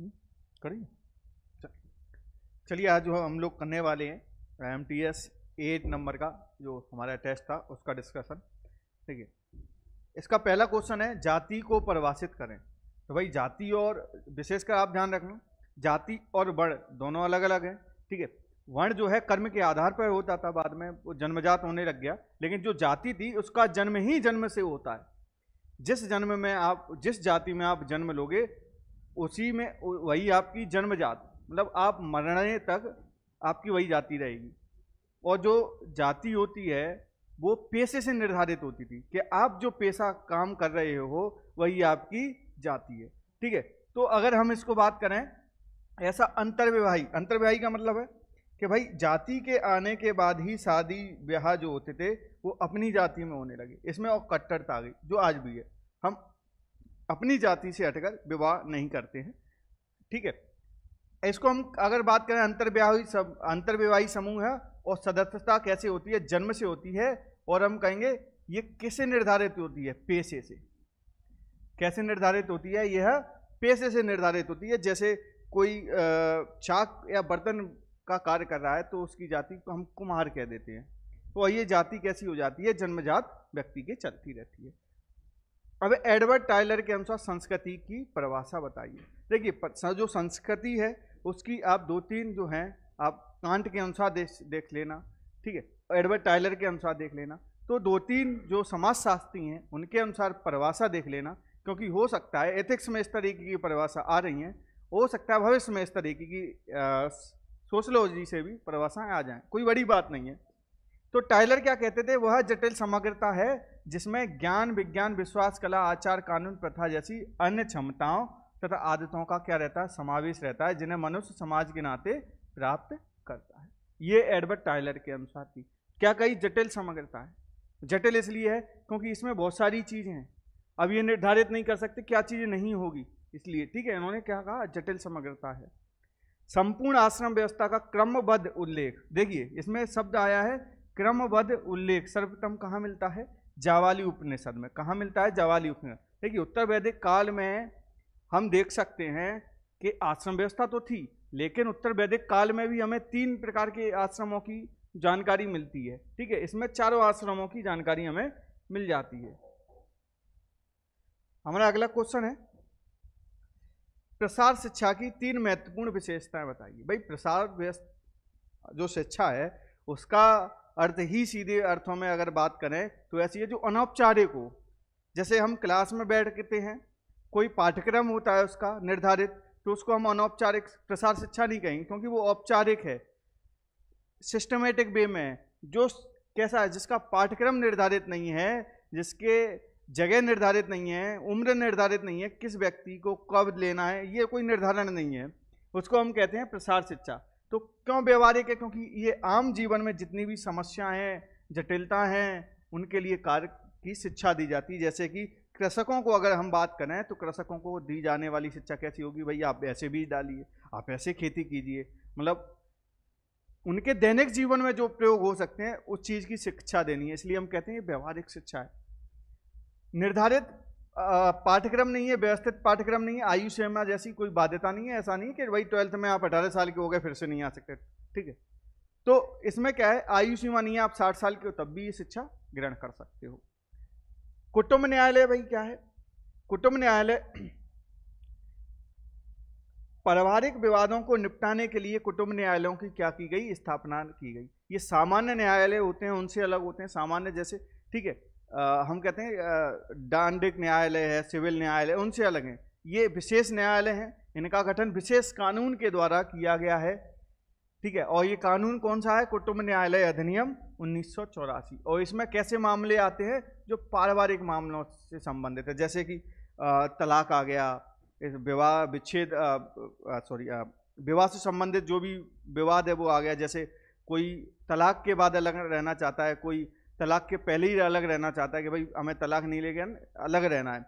हम्म, करेंगे चलिए आज जो हम लोग करने वाले हैं M T S eight number का जो हमारा टेस्ट था उसका डिस्कशन ठीक है इसका पहला क्वेश्चन है जाति को परिभाषित करें तो भाई जाति और विशेषकर आप ध्यान रखना जाति और वर्ण दोनों अलग अलग हैं ठीक है वर्ण जो है कर्म के आधार पर होता था बाद में वो जन्मजात होने लग गया लेकिन जो जाति थी उसका जन्म ही जन्म से होता है जिस जन्म में आप जिस जाति में आप जन्म लोगे उसी में वही आपकी जन्म जात मतलब आप मरने तक आपकी वही जाति रहेगी और जो जाति होती है वो पेशे से निर्धारित होती थी कि आप जो पेशा काम कर रहे हो वही आपकी जाति है ठीक है तो अगर हम इसको बात करें ऐसा अंतर्विवाही अंतर्विवाही का मतलब है कि भाई जाति के आने के बाद ही शादी ब्याह जो होते थे वो अपनी जाति में होने लगे इसमें और कट्टरता आ गई जो आज भी है हम अपनी जाति से हटकर विवाह नहीं करते हैं ठीक है इसको हम अगर बात करें अंतर्व्याही सब अंतर्विवाही समूह है और सदस्यता कैसे होती है जन्म से होती है और हम कहेंगे ये किसे निर्धारित होती है पेशे से कैसे निर्धारित होती है यह पेशे से निर्धारित होती है जैसे कोई चाक या बर्तन का कार्य कर रहा है तो उसकी जाति को हम कुम्हार कह देते हैं तो ये जाति कैसी हो जाती है जन्मजात व्यक्ति के चलती रहती है अब एडवर्ड टाइलर के अनुसार संस्कृति की परिभाषा बताइए देखिए जो संस्कृति है उसकी आप दो तीन जो हैं आप कांट के अनुसार देख देख लेना ठीक है एडवर्ड टाइलर के अनुसार देख लेना तो दो तीन जो समाजशास्त्री हैं उनके अनुसार परिभाषा देख लेना क्योंकि हो सकता है एथिक्स में इस तरीके की परिभाषा आ रही हैं हो सकता है भविष्य में इस तरीके की सोशलॉजी से भी परिभाषाएँ आ जाएँ कोई बड़ी बात नहीं है तो टाइलर क्या कहते थे वह जटिल समग्रता है जिसमें ज्ञान विज्ञान विश्वास कला आचार कानून प्रथा जैसी अन्य क्षमताओं तथा आदतों का क्या रहता है समावेश रहता है जिन्हें मनुष्य समाज के नाते प्राप्त करता है ये एडवर्ड टाइलर के अनुसार थी क्या कही जटिल समग्रता है जटिल इसलिए है क्योंकि इसमें बहुत सारी चीज़ें हैं अब ये निर्धारित नहीं कर सकते क्या चीज़ें नहीं होगी इसलिए ठीक है इन्होंने क्या कहा जटिल समग्रता है संपूर्ण आश्रम व्यवस्था का क्रमबद्ध उल्लेख देखिए इसमें शब्द आया है क्रमबद्ध उल्लेख सर्वप्रथम कहाँ मिलता है जावाली उपनिषद में कहाँ मिलता है जावाली उपनिषद देखिए उत्तर वैदिक काल में हम देख सकते हैं कि आश्रम व्यवस्था तो थी लेकिन उत्तर वैदिक काल में भी हमें तीन प्रकार के आश्रमों की जानकारी मिलती है ठीक है इसमें चारों आश्रमों की जानकारी हमें मिल जाती है हमारा अगला क्वेश्चन है प्रसार शिक्षा की तीन महत्वपूर्ण विशेषताएं बताइए भाई प्रसार जो शिक्षा है उसका अर्थ ही सीधे अर्थों में अगर बात करें तो ऐसी है जो अनौपचारिक हो जैसे हम क्लास में बैठते हैं कोई पाठ्यक्रम होता है उसका निर्धारित तो उसको हम अनौपचारिक प्रसार शिक्षा नहीं कहेंगे क्योंकि वो औपचारिक है सिस्टमेटिक वे में है जो कैसा है जिसका पाठ्यक्रम निर्धारित नहीं है जिसके जगह निर्धारित नहीं है उम्र निर्धारित नहीं है किस व्यक्ति को कब लेना है ये कोई निर्धारण नहीं है उसको हम कहते हैं प्रसार शिक्षा तो क्यों व्यवहारिक है क्योंकि ये आम जीवन में जितनी भी समस्याएं जटिलता हैं उनके लिए कार्य की शिक्षा दी जाती है जैसे कि कृषकों को अगर हम बात करें तो कृषकों को दी जाने वाली शिक्षा कैसी होगी भैया आप ऐसे बीज डालिए आप ऐसे खेती कीजिए मतलब उनके दैनिक जीवन में जो प्रयोग हो सकते हैं उस चीज़ की शिक्षा देनी है इसलिए हम कहते हैं ये व्यवहारिक शिक्षा है निर्धारित पाठ्यक्रम नहीं है व्यवस्थित पाठ्यक्रम नहीं है आयु सीमा जैसी कोई बाध्यता नहीं है ऐसा नहीं है कि भाई ट्वेल्थ में आप अठारह साल के हो गए फिर से नहीं आ सकते ठीक है तो इसमें क्या है आयु सीमा नहीं है आप साठ साल के हो तब भी ये शिक्षा ग्रहण कर सकते हो कुटुंब न्यायालय भाई क्या है कुटुंब न्यायालय पारिवारिक विवादों को निपटाने के लिए कुटुंब न्यायालयों की क्या की गई स्थापना की गई ये सामान्य न्यायालय होते हैं उनसे अलग होते हैं सामान्य जैसे ठीक है हम कहते हैं दांडिक न्यायालय है सिविल न्यायालय उनसे अलग हैं ये विशेष न्यायालय हैं इनका गठन विशेष कानून के द्वारा किया गया है ठीक है और ये कानून कौन सा है कुटुंब न्यायालय अधिनियम उन्नीस और इसमें कैसे मामले आते हैं जो पारिवारिक मामलों से संबंधित है जैसे कि तलाक आ गया विवाह विच्छेद सॉरी विवाह से संबंधित जो भी विवाद है वो आ गया जैसे कोई तलाक के बाद अलग रहना चाहता है कोई तलाक के पहले ही अलग रहना चाहता है कि भाई हमें तलाक नहीं लेके अलग रहना है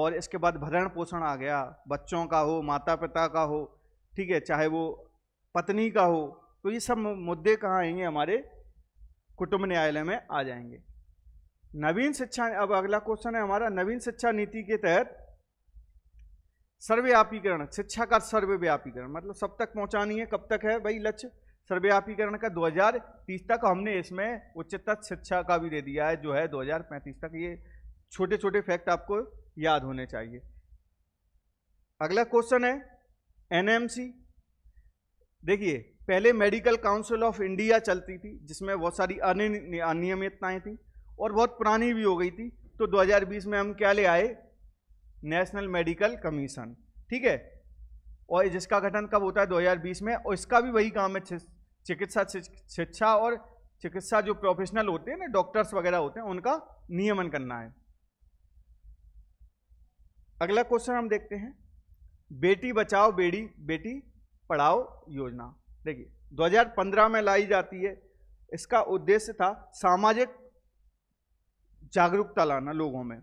और इसके बाद भरण पोषण आ गया बच्चों का हो माता पिता का हो ठीक है चाहे वो पत्नी का हो तो ये सब मुद्दे कहाँ आएंगे हमारे कुटुंब न्यायालय में आ जाएंगे नवीन शिक्षा अब अगला क्वेश्चन है हमारा नवीन शिक्षा नीति के तहत सर्वव्यापीकरण शिक्षा का सर्वव्यापीकरण मतलब सब तक पहुंचानी है कब तक है भाई लक्ष्य सर्वव्यापीकरण का 2030 तक हमने इसमें उच्चतर शिक्षा का भी दे दिया है जो है 2035 तक ये छोटे छोटे फैक्ट आपको याद होने चाहिए अगला क्वेश्चन है एनएमसी देखिए पहले मेडिकल काउंसिल ऑफ इंडिया चलती थी जिसमें बहुत सारी अनियमितताएं थी और बहुत पुरानी भी हो गई थी तो 2020 में हम क्या ले आए नेशनल मेडिकल कमीशन ठीक है और जिसका गठन कब होता है 2020 में और इसका भी वही काम है चिकित्सा शिक्षा और चिकित्सा जो प्रोफेशनल होते हैं ना डॉक्टर्स वगैरह होते हैं उनका नियमन करना है अगला क्वेश्चन हम देखते हैं बेटी बचाओ बेटी बेटी पढ़ाओ योजना देखिए 2015 में लाई जाती है इसका उद्देश्य था सामाजिक जागरूकता लाना लोगों में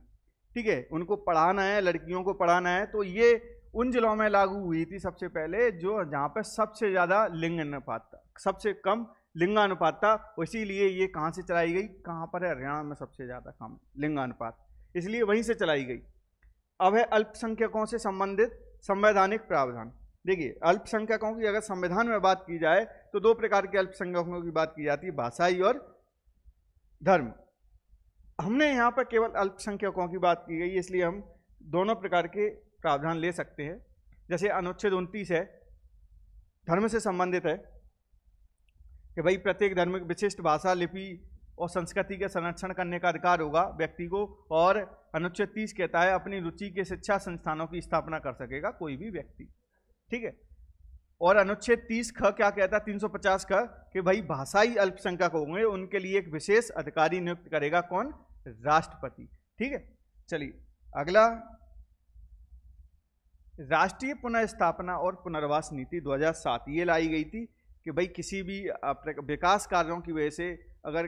ठीक है उनको पढ़ाना है लड़कियों को पढ़ाना है तो ये उन जिलों में लागू हुई थी सबसे पहले जो जहाँ पर सबसे ज़्यादा लिंग अनुपात था सबसे कम लिंगानुपात था इसीलिए ये कहाँ से चलाई गई कहाँ पर है हरियाणा में सबसे ज़्यादा कम लिंगानुपात इसलिए वहीं से चलाई गई अब है अल्पसंख्यकों से संबंधित संवैधानिक प्रावधान देखिए अल्पसंख्यकों की अगर संविधान में बात की जाए तो दो प्रकार के अल्पसंख्यकों की बात की जाती है भाषाई और धर्म हमने यहाँ पर केवल अल्पसंख्यकों की बात की गई इसलिए हम दोनों प्रकार के प्रावधान ले सकते हैं जैसे अनुच्छेद उनतीस है धर्म से संबंधित है कि भाई प्रत्येक धर्म की विशिष्ट भाषा लिपि और संस्कृति के संरक्षण करने का अधिकार होगा व्यक्ति को और अनुच्छेद तीस कहता है अपनी रुचि के शिक्षा संस्थानों की स्थापना कर सकेगा कोई भी व्यक्ति ठीक है और अनुच्छेद तीस ख क्या कहता है तीन सौ पचास ख कि भाई भाषाई अल्पसंख्यक होंगे उनके लिए एक विशेष अधिकारी नियुक्त करेगा कौन राष्ट्रपति ठीक है चलिए अगला राष्ट्रीय पुनर्स्थापना और पुनर्वास नीति 2007 ये लाई गई थी कि भाई किसी भी विकास कार्यों की वजह से अगर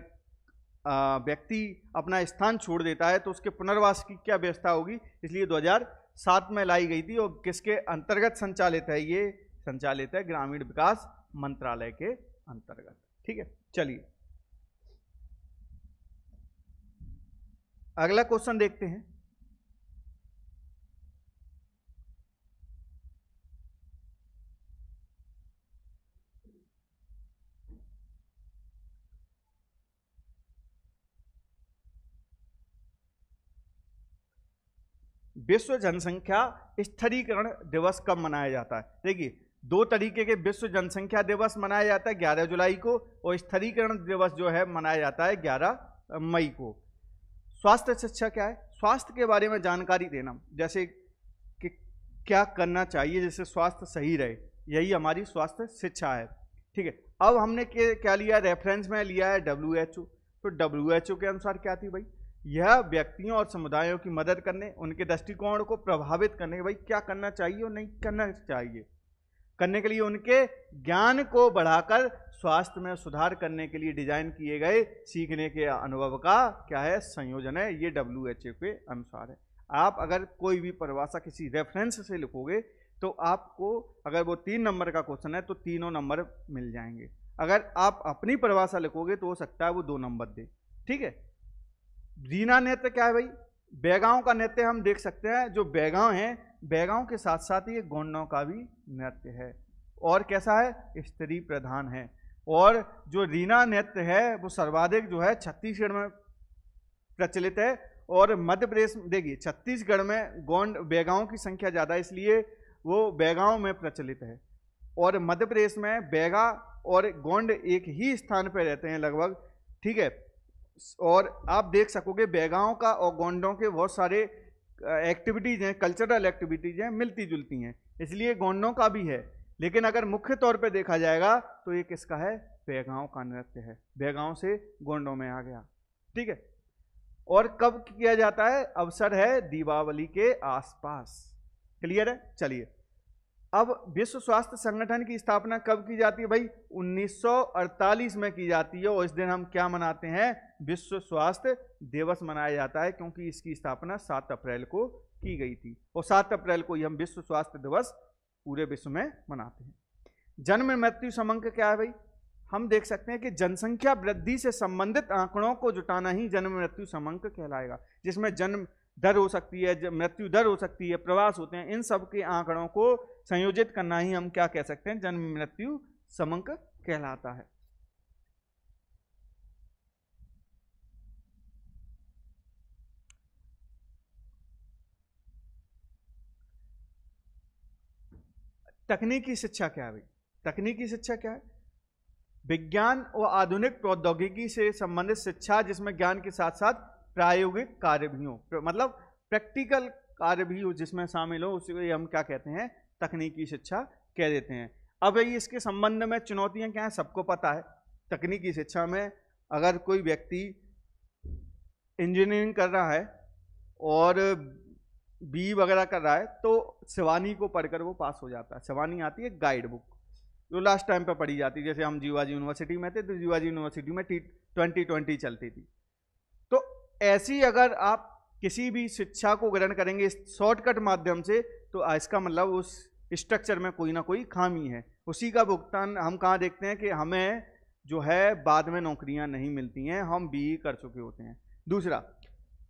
व्यक्ति अपना स्थान छोड़ देता है तो उसके पुनर्वास की क्या व्यवस्था होगी इसलिए 2007 में लाई गई थी और किसके अंतर्गत संचालित है ये संचालित है ग्रामीण विकास मंत्रालय के अंतर्गत ठीक है चलिए अगला क्वेश्चन देखते हैं विश्व जनसंख्या स्थिरीकरण दिवस कब मनाया जाता है देखिए दो तरीके के विश्व जनसंख्या दिवस मनाया जाता है ग्यारह जुलाई को और स्थिरीकरण दिवस जो है मनाया जाता है ग्यारह मई को स्वास्थ्य शिक्षा क्या है स्वास्थ्य के बारे में जानकारी देना जैसे कि क्या करना चाहिए जैसे स्वास्थ्य सही रहे यही हमारी स्वास्थ्य शिक्षा है ठीक है अब हमने क्या लिया रेफरेंस में लिया है डब्ल्यू तो डब्ल्यू के अनुसार क्या थी भाई यह व्यक्तियों और समुदायों की मदद करने उनके दृष्टिकोण को प्रभावित करने भाई क्या करना चाहिए और नहीं करना चाहिए करने के लिए उनके ज्ञान को बढ़ाकर स्वास्थ्य में सुधार करने के लिए डिजाइन किए गए सीखने के अनुभव का क्या है संयोजन है ये डब्ल्यू एच ए के अनुसार है आप अगर कोई भी परिभाषा किसी रेफरेंस से लिखोगे तो आपको अगर वो तीन नंबर का क्वेश्चन है तो तीनों नंबर मिल जाएंगे अगर आप अपनी परिभाषा लिखोगे तो हो सकता है वो दो नंबर दे ठीक है रीना नृत्य क्या है भाई बैगाओं का नृत्य हम देख सकते हैं जो बैगाव है बैगाओं के साथ साथ ये गोंडों का भी नृत्य है और कैसा है स्त्री प्रधान है और जो रीना नृत्य है वो सर्वाधिक जो है छत्तीसगढ़ में प्रचलित है और मध्य प्रदेश देखिए छत्तीसगढ़ में गोंड बैगाओं की संख्या ज़्यादा है इसलिए वो बैगांव में प्रचलित है और मध्य प्रदेश में बैगा और गोंड एक ही स्थान पर रहते हैं लगभग ठीक है और आप देख सकोगे बैगाओं का और गोंडों के बहुत सारे एक्टिविटीज़ हैं कल्चरल एक्टिविटीज़ हैं मिलती जुलती हैं इसलिए गोंडों का भी है लेकिन अगर मुख्य तौर पे देखा जाएगा तो ये किसका है बैगाओं का नृत्य है बैगाओं से गोंडों में आ गया ठीक है और कब किया जाता है अवसर है दीपावली के आसपास क्लियर है चलिए अब विश्व स्वास्थ्य संगठन की स्थापना कब की जाती है भाई 1948 में की जाती है और इस दिन हम क्या मनाते हैं विश्व स्वास्थ्य दिवस मनाया जाता है क्योंकि इसकी स्थापना 7 अप्रैल को की गई थी और 7 अप्रैल को ही हम विश्व स्वास्थ्य दिवस पूरे विश्व में मनाते हैं जन्म मृत्यु समंक क्या है भाई हम देख सकते हैं कि जनसंख्या वृद्धि से संबंधित आंकड़ों को जुटाना ही जन्म मृत्यु समंक कहलाएगा जिसमें जन्म दर हो सकती है मृत्यु दर हो सकती है प्रवास होते हैं इन सब के आंकड़ों को संयोजित करना ही हम क्या कह सकते हैं जन्म मृत्यु समंक कहलाता है तकनीकी शिक्षा क्या है भाई तकनीकी शिक्षा क्या है विज्ञान और आधुनिक प्रौद्योगिकी से संबंधित शिक्षा जिसमें ज्ञान के साथ साथ प्रायोगिक कार्य भी हो मतलब प्रैक्टिकल कार्य भी हो जिसमें शामिल हो उसे हम क्या कहते हैं तकनीकी शिक्षा कह देते हैं अब ये इसके संबंध में चुनौतियाँ क्या हैं सबको पता है तकनीकी शिक्षा में अगर कोई व्यक्ति इंजीनियरिंग कर रहा है और बी वगैरह कर रहा है तो शिवानी को पढ़कर वो पास हो जाता है शिवानी आती है गाइड बुक जो लास्ट टाइम पर पढ़ी जाती है जैसे हम जीवाजी यूनिवर्सिटी में थे तो जीवाजी यूनिवर्सिटी में टी ट्वेंटी ट्वेंटी चलती थी ऐसी अगर आप किसी भी शिक्षा को ग्रहण करेंगे शॉर्टकट माध्यम से तो इसका मतलब उस स्ट्रक्चर में कोई ना कोई खामी है उसी का भुगतान हम कहाँ देखते हैं कि हमें जो है बाद में नौकरियाँ नहीं मिलती हैं हम बी e कर चुके होते हैं दूसरा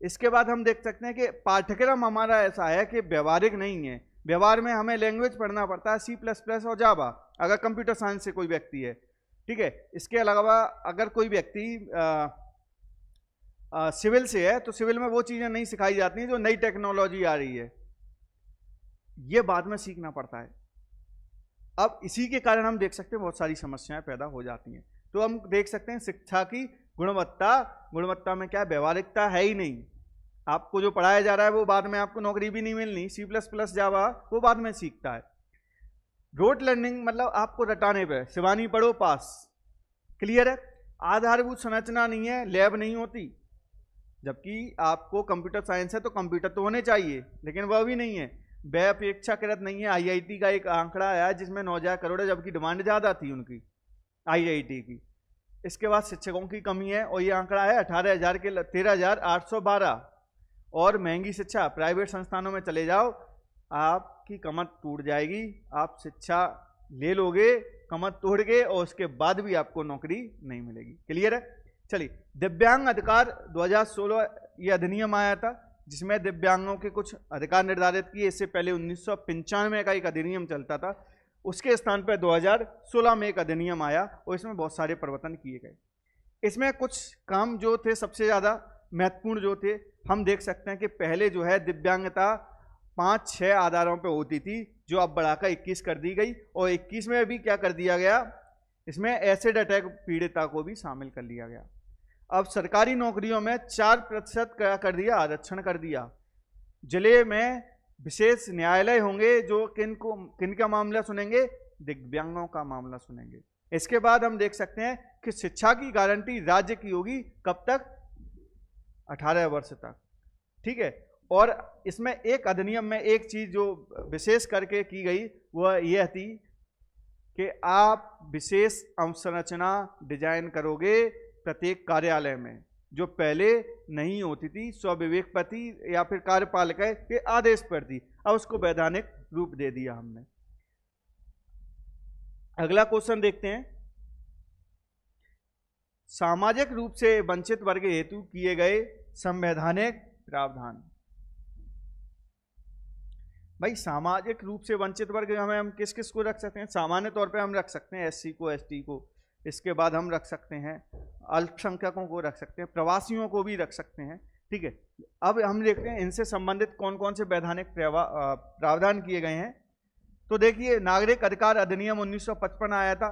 इसके बाद हम देख सकते हैं कि पाठ्यक्रम हमारा ऐसा है कि व्यवहारिक नहीं है व्यवहार में हमें लैंग्वेज पढ़ना पड़ता है सी प्लस प्लस और जावा अगर कंप्यूटर साइंस से कोई व्यक्ति है ठीक है इसके अलावा अगर कोई व्यक्ति आ, सिविल से है तो सिविल में वो चीज़ें नहीं सिखाई जाती हैं जो नई टेक्नोलॉजी आ रही है ये बाद में सीखना पड़ता है अब इसी के कारण हम देख सकते हैं बहुत सारी समस्याएं पैदा हो जाती हैं तो हम देख सकते हैं शिक्षा की गुणवत्ता गुणवत्ता में क्या व्यवहारिकता है ही नहीं आपको जो पढ़ाया जा रहा है वो बाद में आपको नौकरी भी नहीं मिलनी सी प्लस प्लस जावा वो बाद में सीखता है रोड लर्निंग मतलब आपको रटाने पे शिवानी पढ़ो पास क्लियर है आधारभूत संरचना नहीं है लैब नहीं होती जबकि आपको कंप्यूटर साइंस है तो कंप्यूटर तो होने चाहिए लेकिन वह भी नहीं है वह अपेक्षाकृत नहीं है आईआईटी का एक आंकड़ा आया जिसमें नौ हज़ार करोड़ है जबकि डिमांड ज़्यादा थी उनकी आईआईटी की इसके बाद शिक्षकों की कमी है और ये आंकड़ा है अठारह हज़ार के तेरह हज़ार आठ सौ बारह और महंगी शिक्षा प्राइवेट संस्थानों में चले जाओ आपकी कमर टूट जाएगी आप शिक्षा ले लोगे कमर तोड़ के और उसके बाद भी आपको नौकरी नहीं मिलेगी क्लियर है चलिए दिव्यांग अधिकार 2016 ये अधिनियम आया था जिसमें दिव्यांगों के कुछ अधिकार निर्धारित किए इससे पहले उन्नीस का एक अधिनियम चलता था उसके स्थान पर 2016 में एक अधिनियम आया और इसमें बहुत सारे परिवर्तन किए गए इसमें कुछ काम जो थे सबसे ज़्यादा महत्वपूर्ण जो थे हम देख सकते हैं कि पहले जो है दिव्यांगता पाँच छः आधारों पर होती थी जो अब बढ़ाकर इक्कीस कर दी गई और इक्कीस में भी क्या कर दिया गया इसमें एसिड अटैक पीड़िता को भी शामिल कर लिया गया अब सरकारी नौकरियों में चार प्रतिशत क्या कर दिया आरक्षण कर दिया जिले में विशेष न्यायालय होंगे जो किन को किन का मामला सुनेंगे दिव्यांगों का मामला सुनेंगे इसके बाद हम देख सकते हैं कि शिक्षा की गारंटी राज्य की होगी कब तक 18 वर्ष तक ठीक है और इसमें एक अधिनियम में एक चीज़ जो विशेष करके की गई वह यह थी कि आप विशेष अवसंरचना डिजाइन करोगे प्रत्येक कार्यालय में जो पहले नहीं होती थी स्वविवेकपति या फिर कार्यपालिका के आदेश पर थी अब उसको वैधानिक रूप दे दिया हमने अगला क्वेश्चन देखते हैं सामाजिक रूप से वंचित वर्ग हेतु किए गए संवैधानिक प्रावधान भाई सामाजिक रूप से वंचित वर्ग हमें हम किस किस को रख सकते हैं सामान्य तौर पे हम रख सकते हैं एससी को एसटी को इसके बाद हम रख सकते हैं अल्पसंख्यकों को रख सकते हैं प्रवासियों को भी रख सकते हैं ठीक है अब हम देखते हैं इनसे संबंधित कौन कौन से वैधानिक प्रावधान किए गए हैं तो देखिए नागरिक अधिकार अधिनियम 1955 आया था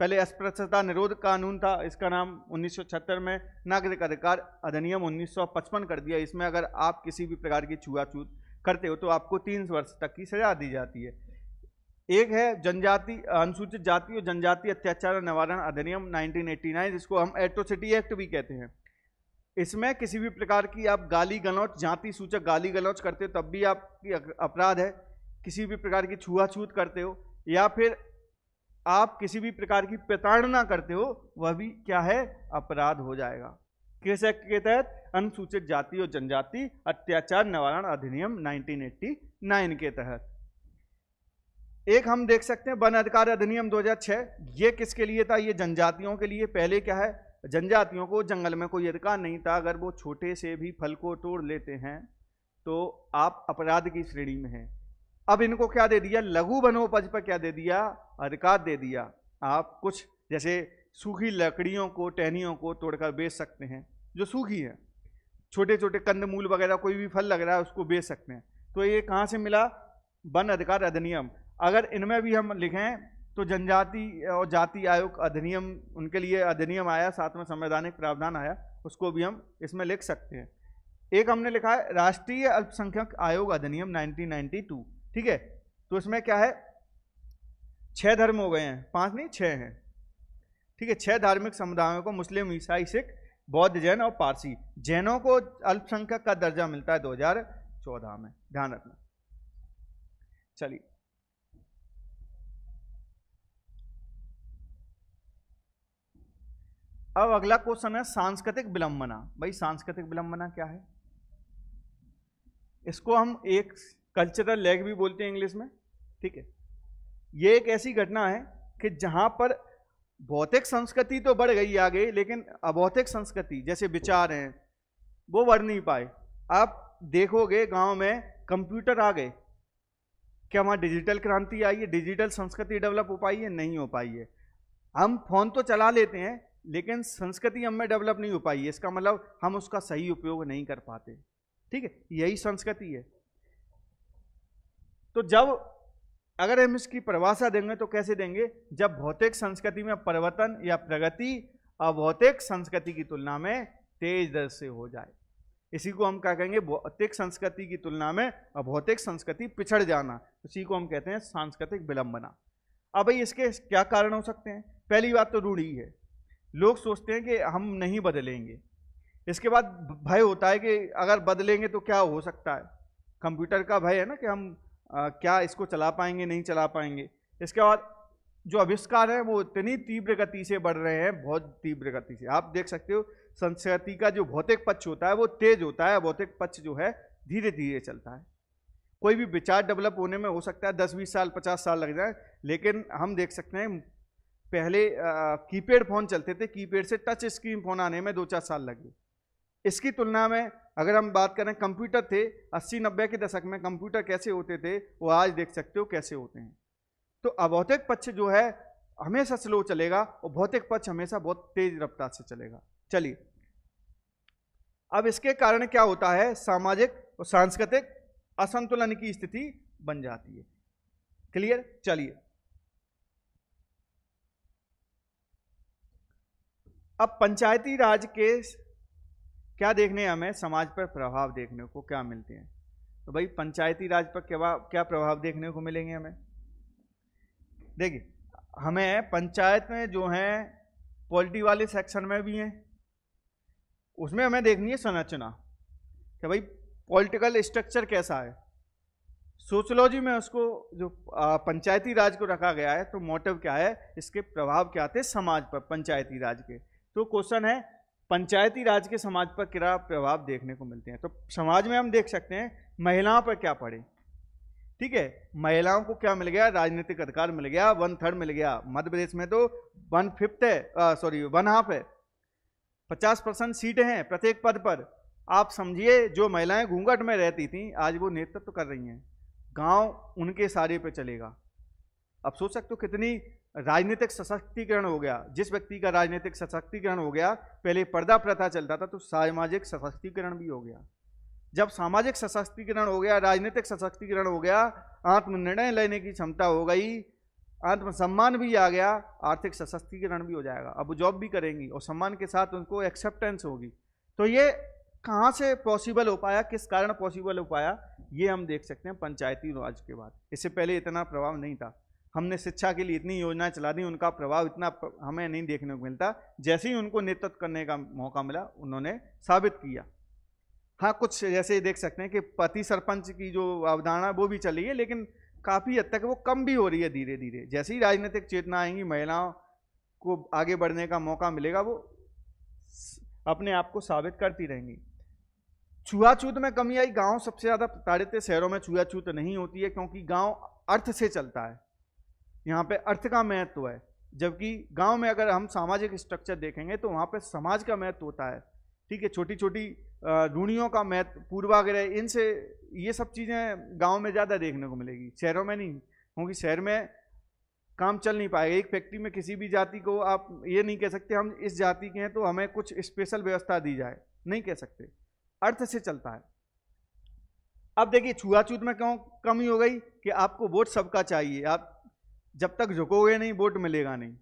पहले अस्पृश्यता निरोध कानून था इसका नाम 1976 में नागरिक अधिकार अधिनियम 1955 कर दिया इसमें अगर आप किसी भी प्रकार की छुआछूत करते हो तो आपको तीन वर्ष तक की सजा दी जाती है एक है जनजाति अनुसूचित जाति और जनजाति अत्याचार निवारण अधिनियम 1989 जिसको हम एट्रोसिटी एक्ट भी कहते हैं इसमें किसी भी प्रकार की आप गाली गलौच जाति सूचक गाली गलौच करते हो तब भी आपकी अपराध है किसी भी प्रकार की छुआछूत करते हो या फिर आप किसी भी प्रकार की प्रताड़ना करते हो वह भी क्या है अपराध हो जाएगा किस एक्ट के तहत अनुसूचित जाति और जनजाति अत्याचार निवारण अधिनियम 1989 के तहत एक हम देख सकते हैं वन अधिकार अधिनियम 2006 ये किसके लिए था ये जनजातियों के लिए पहले क्या है जनजातियों को जंगल में कोई अधिकार नहीं था अगर वो छोटे से भी फल को तोड़ लेते हैं तो आप अपराध की श्रेणी में हैं अब इनको क्या दे दिया लघु वनोपज पर क्या दे दिया अधिकार दे दिया आप कुछ जैसे सूखी लकड़ियों को टहनियों को तोड़कर बेच सकते हैं जो सूखी है छोटे छोटे कंदमूल वगैरह कोई भी फल लग रहा है उसको बेच सकते हैं तो ये कहाँ से मिला वन अधिकार अधिनियम अगर इनमें भी हम लिखें तो जनजाति और जाति आयोग अधिनियम उनके लिए अधिनियम आया साथ में संवैधानिक प्रावधान आया उसको भी हम इसमें लिख सकते हैं एक हमने लिखा है राष्ट्रीय अल्पसंख्यक आयोग अधिनियम 1992 ठीक है तो इसमें क्या है छह धर्म हो गए हैं पांच नहीं छः हैं ठीक है छह धार्मिक समुदायों को मुस्लिम ईसाई सिख बौद्ध जैन और पारसी जैनों को अल्पसंख्यक का दर्जा मिलता है 2014 में ध्यान रखना चलिए अब अगला क्वेश्चन है सांस्कृतिक विलंबना भाई सांस्कृतिक विलंबना क्या है इसको हम एक कल्चरल लैग भी बोलते हैं इंग्लिश में ठीक है ये एक ऐसी घटना है कि जहां पर भौतिक संस्कृति तो बढ़ गई आगे लेकिन अभौतिक संस्कृति जैसे विचार हैं वो बढ़ नहीं पाए आप देखोगे गांव में कंप्यूटर आ गए क्या वहाँ डिजिटल क्रांति आई है डिजिटल संस्कृति डेवलप हो पाई है नहीं हो पाई है हम फोन तो चला लेते हैं लेकिन संस्कृति हमें डेवलप नहीं हो पाई है इसका मतलब हम उसका सही उपयोग नहीं कर पाते ठीक है यही संस्कृति है तो जब अगर हम इसकी परिभाषा देंगे तो कैसे देंगे जब भौतिक संस्कृति में परिवर्तन या प्रगति अभौतिक संस्कृति की तुलना में तेज दर से हो जाए इसी को हम क्या कहेंगे भौतिक संस्कृति की तुलना में अभौतिक संस्कृति पिछड़ जाना इसी को हम कहते हैं सांस्कृतिक विलंबना अब भाई इसके क्या कारण हो सकते हैं पहली बात तो रूढ़ी है लोग सोचते हैं कि हम नहीं बदलेंगे इसके बाद भय होता है कि अगर बदलेंगे तो क्या हो सकता है कंप्यूटर का भय है ना कि हम आ, क्या इसको चला पाएंगे नहीं चला पाएंगे इसके बाद जो आविष्कार हैं वो इतनी तीव्र गति से बढ़ रहे हैं बहुत तीव्र गति से आप देख सकते हो संस्कृति का जो भौतिक पक्ष होता है वो तेज होता है भौतिक पक्ष जो है धीरे धीरे चलता है कोई भी विचार डेवलप होने में हो सकता है दस बीस साल पचास साल लग जाए लेकिन हम देख सकते हैं पहले कीपैड फ़ोन चलते थे कीपैड से टच स्क्रीन फ़ोन आने में दो चार साल लगे इसकी तुलना में अगर हम बात करें कंप्यूटर थे अस्सी नब्बे के दशक में कंप्यूटर कैसे होते थे वो आज देख सकते हो कैसे होते हैं तो अभौतिक पक्ष जो है हमेशा स्लो चलेगा और भौतिक पक्ष हमेशा बहुत तेज रफ्तार से चलेगा चलिए अब इसके कारण क्या होता है सामाजिक और सांस्कृतिक असंतुलन की स्थिति बन जाती है क्लियर चलिए अब पंचायती राज के क्या देखने हमें समाज पर प्रभाव देखने को क्या मिलते हैं तो भाई पंचायती राज पर क्या क्या प्रभाव देखने को मिलेंगे हमें देखिए हमें पंचायत में जो हैं पॉलिटी वाले सेक्शन में भी हैं उसमें हमें देखनी है संरचना कि भाई पॉलिटिकल स्ट्रक्चर कैसा है सोशोलॉजी में उसको जो पंचायती राज को रखा गया है तो मोटिव क्या है इसके प्रभाव क्या थे समाज पर पंचायती राज के तो क्वेश्चन है पंचायती राज के समाज पर क्या प्रभाव देखने को मिलते हैं तो समाज में हम देख सकते हैं महिलाओं पर क्या पड़े ठीक है महिलाओं को क्या मिल गया राजनीतिक अधिकार मिल गया वन थर्ड मिल गया मध्य प्रदेश में तो वन फिफ्थ है सॉरी वन हाफ है पचास परसेंट सीटें हैं प्रत्येक पद पर आप समझिए जो महिलाएं घूंघट में रहती थी आज वो नेतृत्व तो कर रही हैं गांव उनके सारे पे चलेगा अब सोच सकते हो कितनी राजनीतिक सशक्तिकरण हो गया जिस व्यक्ति का राजनीतिक सशक्तिकरण हो गया पहले पर्दा प्रथा चलता था तो सामाजिक सशक्तिकरण भी हो गया जब सामाजिक सशक्तिकरण हो गया राजनीतिक सशक्तिकरण हो गया आत्मनिर्णय लेने की क्षमता हो गई आत्मसम्मान भी आ गया आर्थिक सशक्तिकरण भी हो जाएगा अब जॉब भी करेंगी और सम्मान के साथ उनको एक्सेप्टेंस होगी तो ये कहाँ से पॉसिबल हो पाया किस कारण पॉसिबल हो पाया ये हम देख सकते हैं पंचायती राज के बाद इससे पहले इतना प्रभाव नहीं था हमने शिक्षा के लिए इतनी योजनाएं चला दी उनका प्रभाव इतना हमें नहीं देखने को मिलता जैसे ही उनको नेतृत्व करने का मौका मिला उन्होंने साबित किया हाँ कुछ जैसे देख सकते हैं कि पति सरपंच की जो अवधारणा वो भी चली है लेकिन काफ़ी हद तक वो कम भी हो रही है धीरे धीरे जैसे ही राजनीतिक चेतना आएंगी महिलाओं को आगे बढ़ने का मौका मिलेगा वो अपने आप को साबित करती रहेंगी छुआछूत में कमी आई गांव सबसे ज़्यादा प्रताड़ित है शहरों में छुआछूत नहीं होती है क्योंकि गांव अर्थ से चलता है यहाँ पे अर्थ का महत्व है जबकि गांव में अगर हम सामाजिक स्ट्रक्चर देखेंगे तो वहाँ पे समाज का महत्व होता है ठीक है छोटी छोटी रूढ़ियों का महत्व पूर्वाग्रह इनसे ये सब चीज़ें गाँव में ज़्यादा देखने को मिलेगी शहरों में नहीं क्योंकि शहर में काम चल नहीं पाएगा एक फैक्ट्री में किसी भी जाति को आप ये नहीं कह सकते हम इस जाति के हैं तो हमें कुछ स्पेशल व्यवस्था दी जाए नहीं कह सकते अर्थ से चलता है अब देखिए छुआछूत में क्यों कमी हो गई कि आपको वोट सबका चाहिए आप जब तक झुकोगे नहीं वोट मिलेगा नहीं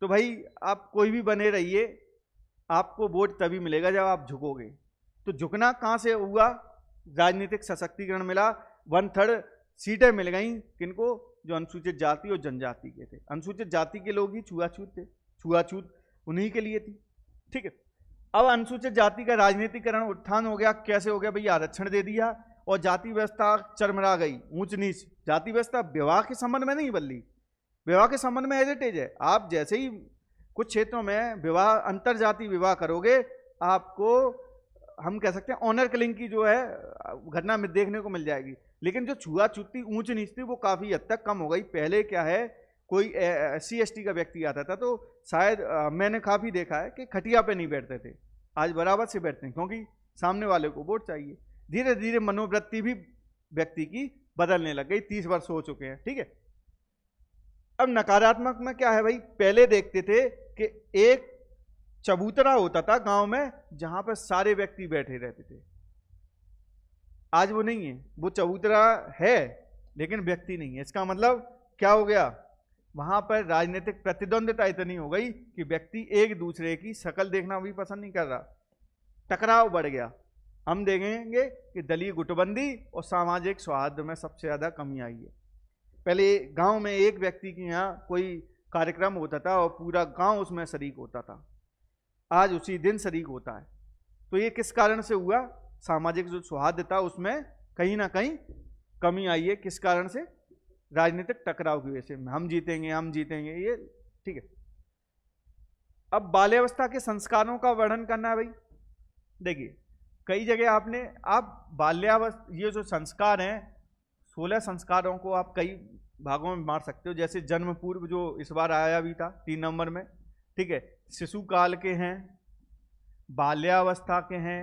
तो भाई आप कोई भी बने रहिए आपको वोट तभी मिलेगा जब आप झुकोगे तो झुकना कहाँ से हुआ राजनीतिक सशक्तिकरण मिला वन थर्ड सीटें मिल गई किनको जो अनुसूचित जाति और जनजाति के थे अनुसूचित जाति के लोग ही छुआछूत थे छुआछूत उन्हीं के लिए थी ठीक है अब अनुसूचित जाति का राजनीतिकरण उत्थान हो गया कैसे हो गया भैया आरक्षण दे दिया और जाति व्यवस्था चरमरा गई ऊंच नीच जाति व्यवस्था विवाह के संबंध में नहीं बदली विवाह के संबंध में एज इट इज है आप जैसे ही कुछ क्षेत्रों में विवाह अंतर जाति विवाह करोगे आपको हम कह सकते हैं ऑनर किलिंग की जो है घटना में देखने को मिल जाएगी लेकिन जो छुआछूती ऊंच नीच थी वो काफ़ी हद तक कम हो गई पहले क्या है कोई सी एस टी का व्यक्ति आता था तो शायद मैंने काफ़ी देखा है कि खटिया पे नहीं बैठते थे आज बराबर से बैठते हैं क्योंकि सामने वाले को वोट चाहिए धीरे धीरे मनोवृत्ति भी व्यक्ति की बदलने लग गई तीस वर्ष हो चुके हैं ठीक है अब नकारात्मक में क्या है भाई पहले देखते थे कि एक चबूतरा होता था गांव में जहां पर सारे व्यक्ति बैठे रहते थे आज वो नहीं है वो चबूतरा है लेकिन व्यक्ति नहीं है इसका मतलब क्या हो गया वहां पर राजनीतिक प्रतिद्वंदता इतनी हो गई कि व्यक्ति एक दूसरे की शकल देखना भी पसंद नहीं कर रहा टकराव बढ़ गया हम देखेंगे कि दलीय गुटबंदी और सामाजिक सौहार्द में सबसे ज़्यादा कमी आई है पहले गांव में एक व्यक्ति के यहाँ कोई कार्यक्रम होता था और पूरा गांव उसमें शरीक होता था आज उसी दिन शरीक होता है तो ये किस कारण से हुआ सामाजिक जो सौहार्द था उसमें कहीं ना कहीं कमी आई है किस कारण से राजनीतिक टकराव की वजह से हम जीतेंगे हम जीतेंगे ये ठीक है अब बाल्यावस्था के संस्कारों का वर्णन करना है भाई देखिए कई जगह आपने आप बाल्यावस्था ये जो संस्कार हैं सोलह संस्कारों को आप कई भागों में मार सकते हो जैसे जन्म पूर्व जो इस बार आया भी था तीन नंबर में ठीक है शिशु काल के हैं बाल्यावस्था के हैं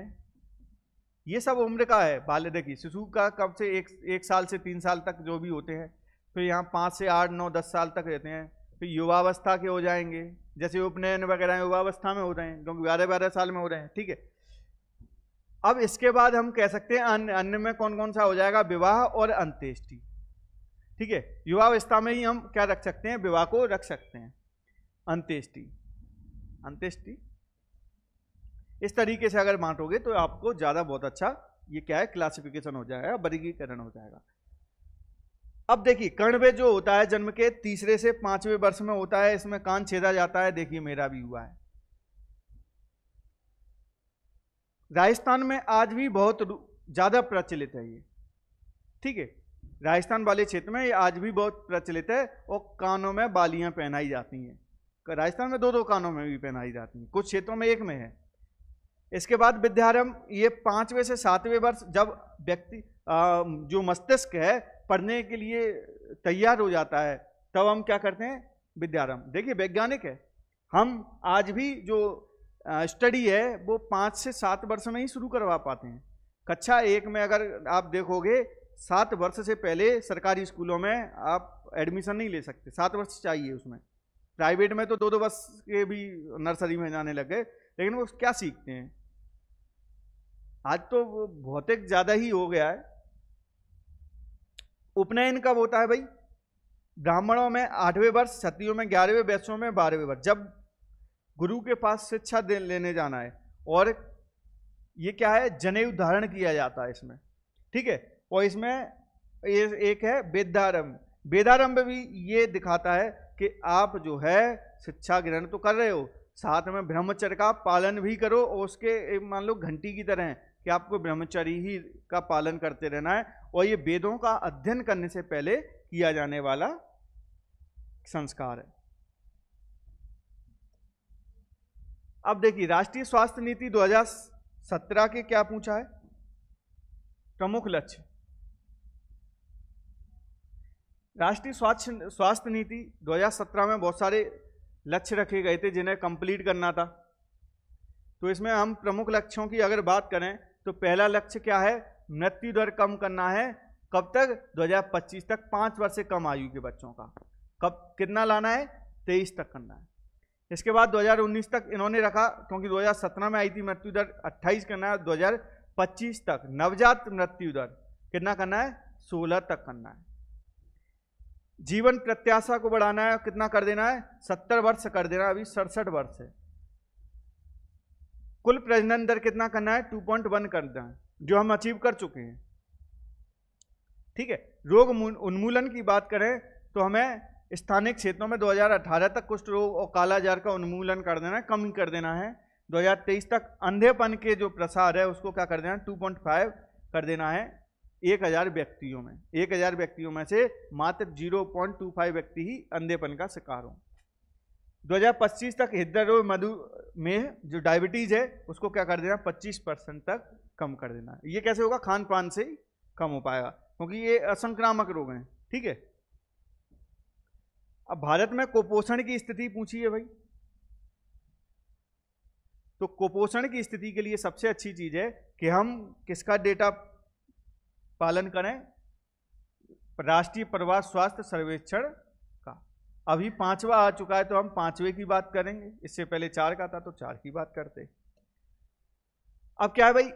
ये सब उम्र का है बाल्य देखिए शिशु का कब से एक एक साल से तीन साल तक जो भी होते हैं फिर यहाँ पाँच से आठ नौ दस साल तक रहते हैं फिर युवावस्था के हो जाएंगे जैसे उपनयन वगैरह युवावस्था में हो रहे हैं क्योंकि ग्यारह बारह साल में हो रहे हैं ठीक है अब इसके बाद हम कह सकते हैं अन्य अन्य में कौन कौन सा हो जाएगा विवाह और अंत्येष्टि ठीक है युवावस्था में ही हम क्या रख सकते हैं विवाह को रख सकते हैं अंत्येष्टि अंत्येष्टि इस तरीके से अगर बांटोगे तो आपको ज़्यादा बहुत अच्छा ये क्या है क्लासिफिकेशन हो जाएगा वर्गीकरण हो जाएगा अब देखिए कर्णवे जो होता है जन्म के तीसरे से पांचवें वर्ष में होता है इसमें कान छेदा जाता है देखिए मेरा भी हुआ है राजस्थान में आज भी बहुत ज़्यादा प्रचलित है ये ठीक है राजस्थान वाले क्षेत्र में ये आज भी बहुत प्रचलित है और कानों में बालियां पहनाई जाती हैं राजस्थान में दो दो कानों में भी पहनाई जाती हैं कुछ क्षेत्रों में एक में है इसके बाद विद्यारंभ ये पाँचवें से सातवें वर्ष जब व्यक्ति जो मस्तिष्क है पढ़ने के लिए तैयार हो जाता है तब हम क्या करते हैं विद्यारंभ देखिए वैज्ञानिक है हम आज भी जो स्टडी है वो पाँच से सात वर्ष में ही शुरू करवा पाते हैं कक्षा एक में अगर आप देखोगे सात वर्ष से पहले सरकारी स्कूलों में आप एडमिशन नहीं ले सकते सात वर्ष चाहिए उसमें प्राइवेट में तो दो दो वर्ष के भी नर्सरी में जाने लग गए लेकिन वो क्या सीखते हैं आज तो भौतिक ज़्यादा ही हो गया है उपनयन कब होता है भाई ब्राह्मणों में आठवें वर्ष क्षत्रियों में ग्यारहवें वैश्यों में बारहवें वर्ष जब गुरु के पास शिक्षा दे लेने जाना है और ये क्या है जनेऊ धारण किया जाता है इसमें ठीक है और इसमें एक है वेदारंभ वेदारंभ भी ये दिखाता है कि आप जो है शिक्षा ग्रहण तो कर रहे हो साथ में ब्रह्मचर्य का पालन भी करो और उसके मान लो घंटी की तरह है कि आपको ब्रह्मचर्य ही का पालन करते रहना है और ये वेदों का अध्ययन करने से पहले किया जाने वाला संस्कार है अब देखिए राष्ट्रीय स्वास्थ्य नीति 2017 के क्या पूछा है प्रमुख लक्ष्य राष्ट्रीय स्वास्थ्य स्वास्थ्य नीति 2017 में बहुत सारे लक्ष्य रखे गए थे जिन्हें कंप्लीट करना था तो इसमें हम प्रमुख लक्ष्यों की अगर बात करें तो पहला लक्ष्य क्या है मृत्यु दर कम करना है कब तक 2025 तक पांच वर्ष से कम आयु के बच्चों का कब कितना लाना है तेईस तक करना है इसके बाद 2019 तक इन्होंने रखा क्योंकि 2017 में आई थी मृत्यु दर अट्ठाईस करना है 2025 तक नवजात मृत्यु दर कितना करना है 16 तक करना है जीवन प्रत्याशा को बढ़ाना है कितना कर देना है 70 वर्ष कर देना अभी सड़सठ वर्ष है कुल प्रजनन दर कितना करना है 2.1 देना है जो हम अचीव कर चुके हैं ठीक है रोग उन्मूलन की बात करें तो हमें स्थानीय क्षेत्रों में 2018 तक कुष्ठ रोग और कालाजार का उन्मूलन कर देना है कम कर देना है 2023 तक अंधेपन के जो प्रसार है उसको क्या कर देना है 2.5 कर देना है एक हज़ार व्यक्तियों में एक हज़ार व्यक्तियों में से मात्र जीरो पॉइंट टू फाइव व्यक्ति ही अंधेपन का शिकार हो 2025 तक हृदय रोग मधु में जो डायबिटीज़ है उसको क्या कर देना पच्चीस परसेंट तक कम कर देना ये कैसे होगा खान पान से ही कम हो पाएगा क्योंकि ये असंक्रामक रोग हैं ठीक है अब भारत में कुपोषण की स्थिति पूछी है भाई तो कुपोषण की स्थिति के लिए सबसे अच्छी चीज है कि हम किसका डेटा पालन करें राष्ट्रीय परिवार स्वास्थ्य सर्वेक्षण का अभी पांचवा आ चुका है तो हम पांचवे की बात करेंगे इससे पहले चार का था तो चार की बात करते अब क्या है भाई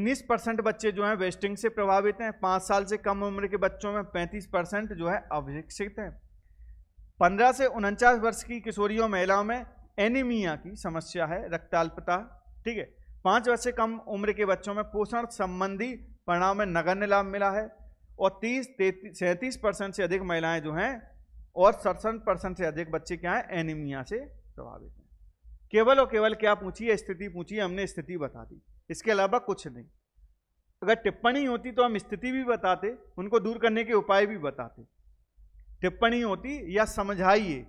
19 परसेंट बच्चे जो हैं वेस्टिंग से प्रभावित हैं पांच साल से कम उम्र के बच्चों में 35 परसेंट जो है अविकसित हैं पंद्रह से उनचास वर्ष की किशोरियों महिलाओं में एनीमिया की समस्या है रक्ताल्पता ठीक है पाँच वर्ष से कम उम्र के बच्चों में पोषण संबंधी परिणाम में नगण्य लाभ मिला है और तीस तैतीस सैंतीस परसेंट से अधिक महिलाएं जो हैं और सड़सठ परसेंट से अधिक बच्चे क्या हैं एनीमिया से प्रभावित हैं केवल और केवल क्या पूछिए स्थिति पूछिए हमने स्थिति बता दी इसके अलावा कुछ नहीं अगर टिप्पणी होती तो हम स्थिति भी बताते उनको दूर करने के उपाय भी बताते टिप्पणी होती या समझाइए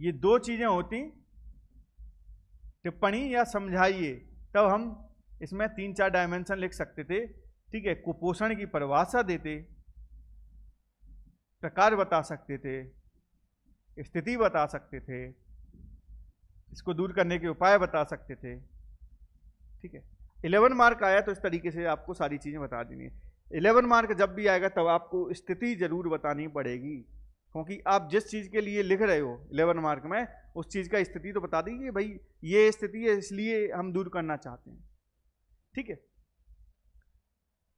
ये दो चीज़ें होती टिप्पणी या समझाइए तब हम इसमें तीन चार डायमेंशन लिख सकते थे ठीक है कुपोषण की परिभाषा देते प्रकार बता सकते थे स्थिति बता सकते थे इसको दूर करने के उपाय बता सकते थे ठीक है इलेवन मार्क आया तो इस तरीके से आपको सारी चीज़ें बता देनी है इलेवन मार्क जब भी आएगा तब आपको स्थिति ज़रूर बतानी पड़ेगी क्योंकि आप जिस चीज़ के लिए लिख रहे हो इलेवन मार्क में उस चीज़ का स्थिति तो बता दीजिए भाई ये स्थिति है इसलिए हम दूर करना चाहते हैं ठीक है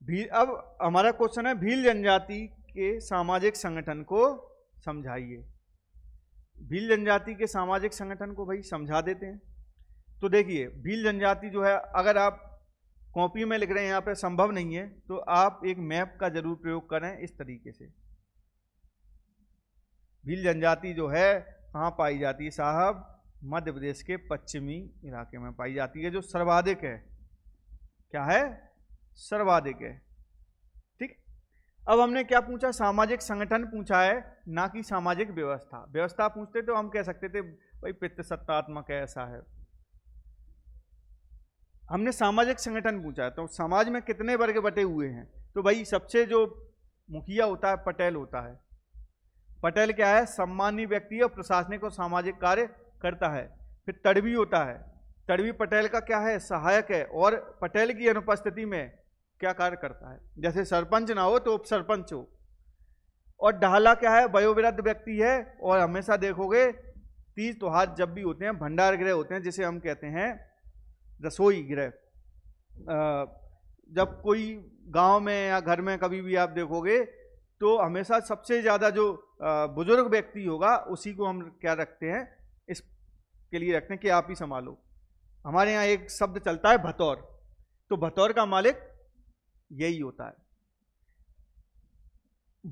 भी अब हमारा क्वेश्चन है भील जनजाति के सामाजिक संगठन को समझाइए भील जनजाति के सामाजिक संगठन को भाई समझा देते हैं तो देखिए भील जनजाति जो है अगर आप कॉपी में लिख रहे हैं यहाँ पे संभव नहीं है तो आप एक मैप का जरूर प्रयोग करें इस तरीके से भील जनजाति जो है कहाँ पाई जाती है साहब मध्य प्रदेश के पश्चिमी इलाके में पाई जाती है जो सर्वाधिक है क्या है सर्वाधिक है ठीक अब हमने क्या पूछा सामाजिक संगठन पूछा है ना कि सामाजिक व्यवस्था व्यवस्था पूछते तो हम कह सकते थे भाई पित्त सत्तात्मक है ऐसा है हमने सामाजिक संगठन पूछा है तो समाज में कितने वर्ग बटे हुए हैं तो भाई सबसे जो मुखिया होता है पटेल होता है पटेल क्या है सम्मानीय व्यक्ति है और प्रशासनिक और सामाजिक कार्य करता है फिर तड़वी होता है तड़वी पटेल का क्या है सहायक है और पटेल की अनुपस्थिति में क्या कार्य करता है जैसे सरपंच ना हो तो उप सरपंच हो और डाला क्या है वयोवृद्ध व्यक्ति है और हमेशा देखोगे तीज त्योहार जब भी होते हैं भंडार गृह होते हैं जिसे हम कहते हैं रसोई गृह जब कोई गांव में या घर में कभी भी आप देखोगे तो हमेशा सबसे ज़्यादा जो बुजुर्ग व्यक्ति होगा उसी को हम क्या रखते हैं इसके लिए रखते हैं कि आप ही संभालो हमारे यहाँ एक शब्द चलता है भतौर तो भतौर का मालिक यही होता है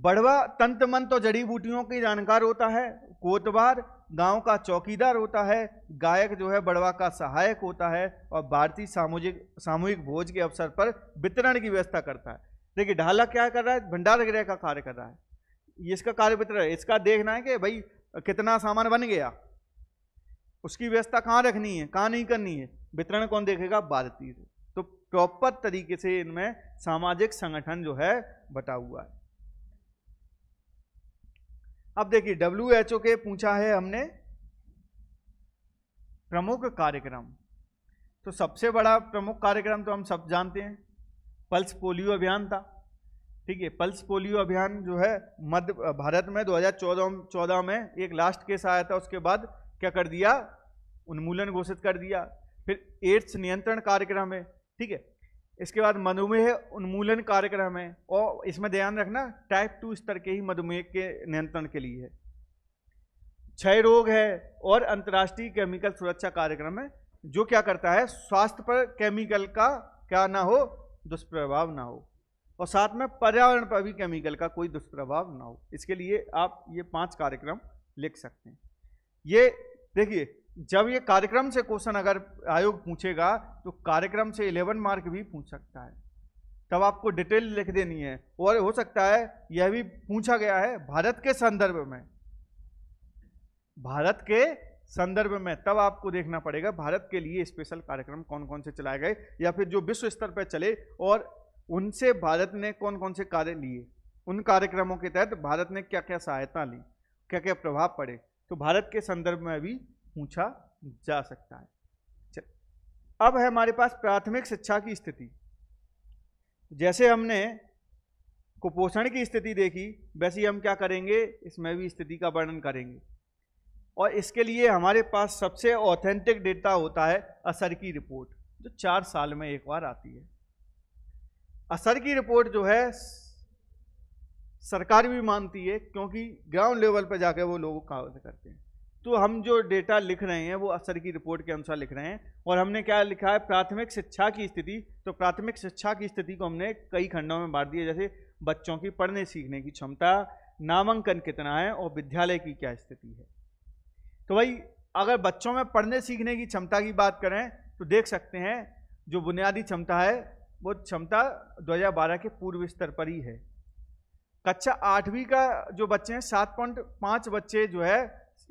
बढ़वा तंत्र मंत्र और जड़ी बूटियों की जानकार होता है कोतवार गांव का चौकीदार होता है गायक जो है बड़वा का सहायक होता है और भारतीय सामूहिक सामूहिक भोज के अवसर पर वितरण की व्यवस्था करता है देखिए ढाला क्या कर रहा है भंडार गृह का कार्य कर रहा है इसका कार्यपत्र है इसका देखना है कि भाई कितना सामान बन गया उसकी व्यवस्था कहाँ रखनी है कहाँ नहीं करनी है वितरण कौन देखेगा भारतीय से तो प्रॉपर तरीके से इनमें सामाजिक संगठन जो है बटा हुआ है अब देखिए डब्ल्यू एच ओ के पूछा है हमने प्रमुख कार्यक्रम तो सबसे बड़ा प्रमुख कार्यक्रम तो हम सब जानते हैं पल्स पोलियो अभियान था ठीक है पल्स पोलियो अभियान जो है मध्य भारत में 2014 चौदह में एक लास्ट केस आया था उसके बाद क्या कर दिया उन्मूलन घोषित कर दिया फिर एड्स नियंत्रण कार्यक्रम है ठीक है इसके बाद मधुमेह उन्मूलन कार्यक्रम है और इसमें ध्यान रखना टाइप टू स्तर के ही मधुमेह के नियंत्रण के लिए है क्षय रोग है और अंतर्राष्ट्रीय केमिकल सुरक्षा कार्यक्रम है जो क्या करता है स्वास्थ्य पर केमिकल का क्या ना हो दुष्प्रभाव ना हो और साथ में पर्यावरण पर भी केमिकल का कोई दुष्प्रभाव ना हो इसके लिए आप ये पांच कार्यक्रम लिख सकते हैं ये देखिए जब ये कार्यक्रम से क्वेश्चन अगर आयोग पूछेगा तो कार्यक्रम से इलेवन मार्क भी पूछ सकता है तब आपको डिटेल लिख देनी है और हो सकता है यह भी पूछा गया है भारत के संदर्भ में भारत के संदर्भ में तब आपको देखना पड़ेगा भारत के लिए स्पेशल कार्यक्रम कौन कौन से चलाए गए या फिर जो विश्व स्तर पर चले और उनसे भारत ने कौन कौन से कार्य लिए उन कार्यक्रमों के तहत भारत ने क्या क्या सहायता ली क्या क्या प्रभाव पड़े तो भारत के संदर्भ में भी पूछा जा सकता है चल अब है हमारे पास प्राथमिक शिक्षा की स्थिति जैसे हमने कुपोषण की स्थिति देखी वैसे ही हम क्या करेंगे इसमें भी स्थिति का वर्णन करेंगे और इसके लिए हमारे पास सबसे ऑथेंटिक डेटा होता है असर की रिपोर्ट जो चार साल में एक बार आती है असर की रिपोर्ट जो है सरकार भी मानती है क्योंकि ग्राउंड लेवल पर जाकर वो लोगों का करते हैं तो हम जो डेटा लिख रहे हैं वो असर की रिपोर्ट के अनुसार लिख रहे हैं और हमने क्या लिखा है प्राथमिक शिक्षा की स्थिति तो प्राथमिक शिक्षा की स्थिति को हमने कई खंडों में बांट दिया जैसे बच्चों की पढ़ने सीखने की क्षमता नामांकन कितना है और विद्यालय की क्या स्थिति है तो भाई अगर बच्चों में पढ़ने सीखने की क्षमता की बात करें तो देख सकते हैं जो बुनियादी क्षमता है वो क्षमता 2012 के पूर्व स्तर पर ही है कक्षा आठवीं का जो बच्चे हैं सात पॉइंट पाँच बच्चे जो है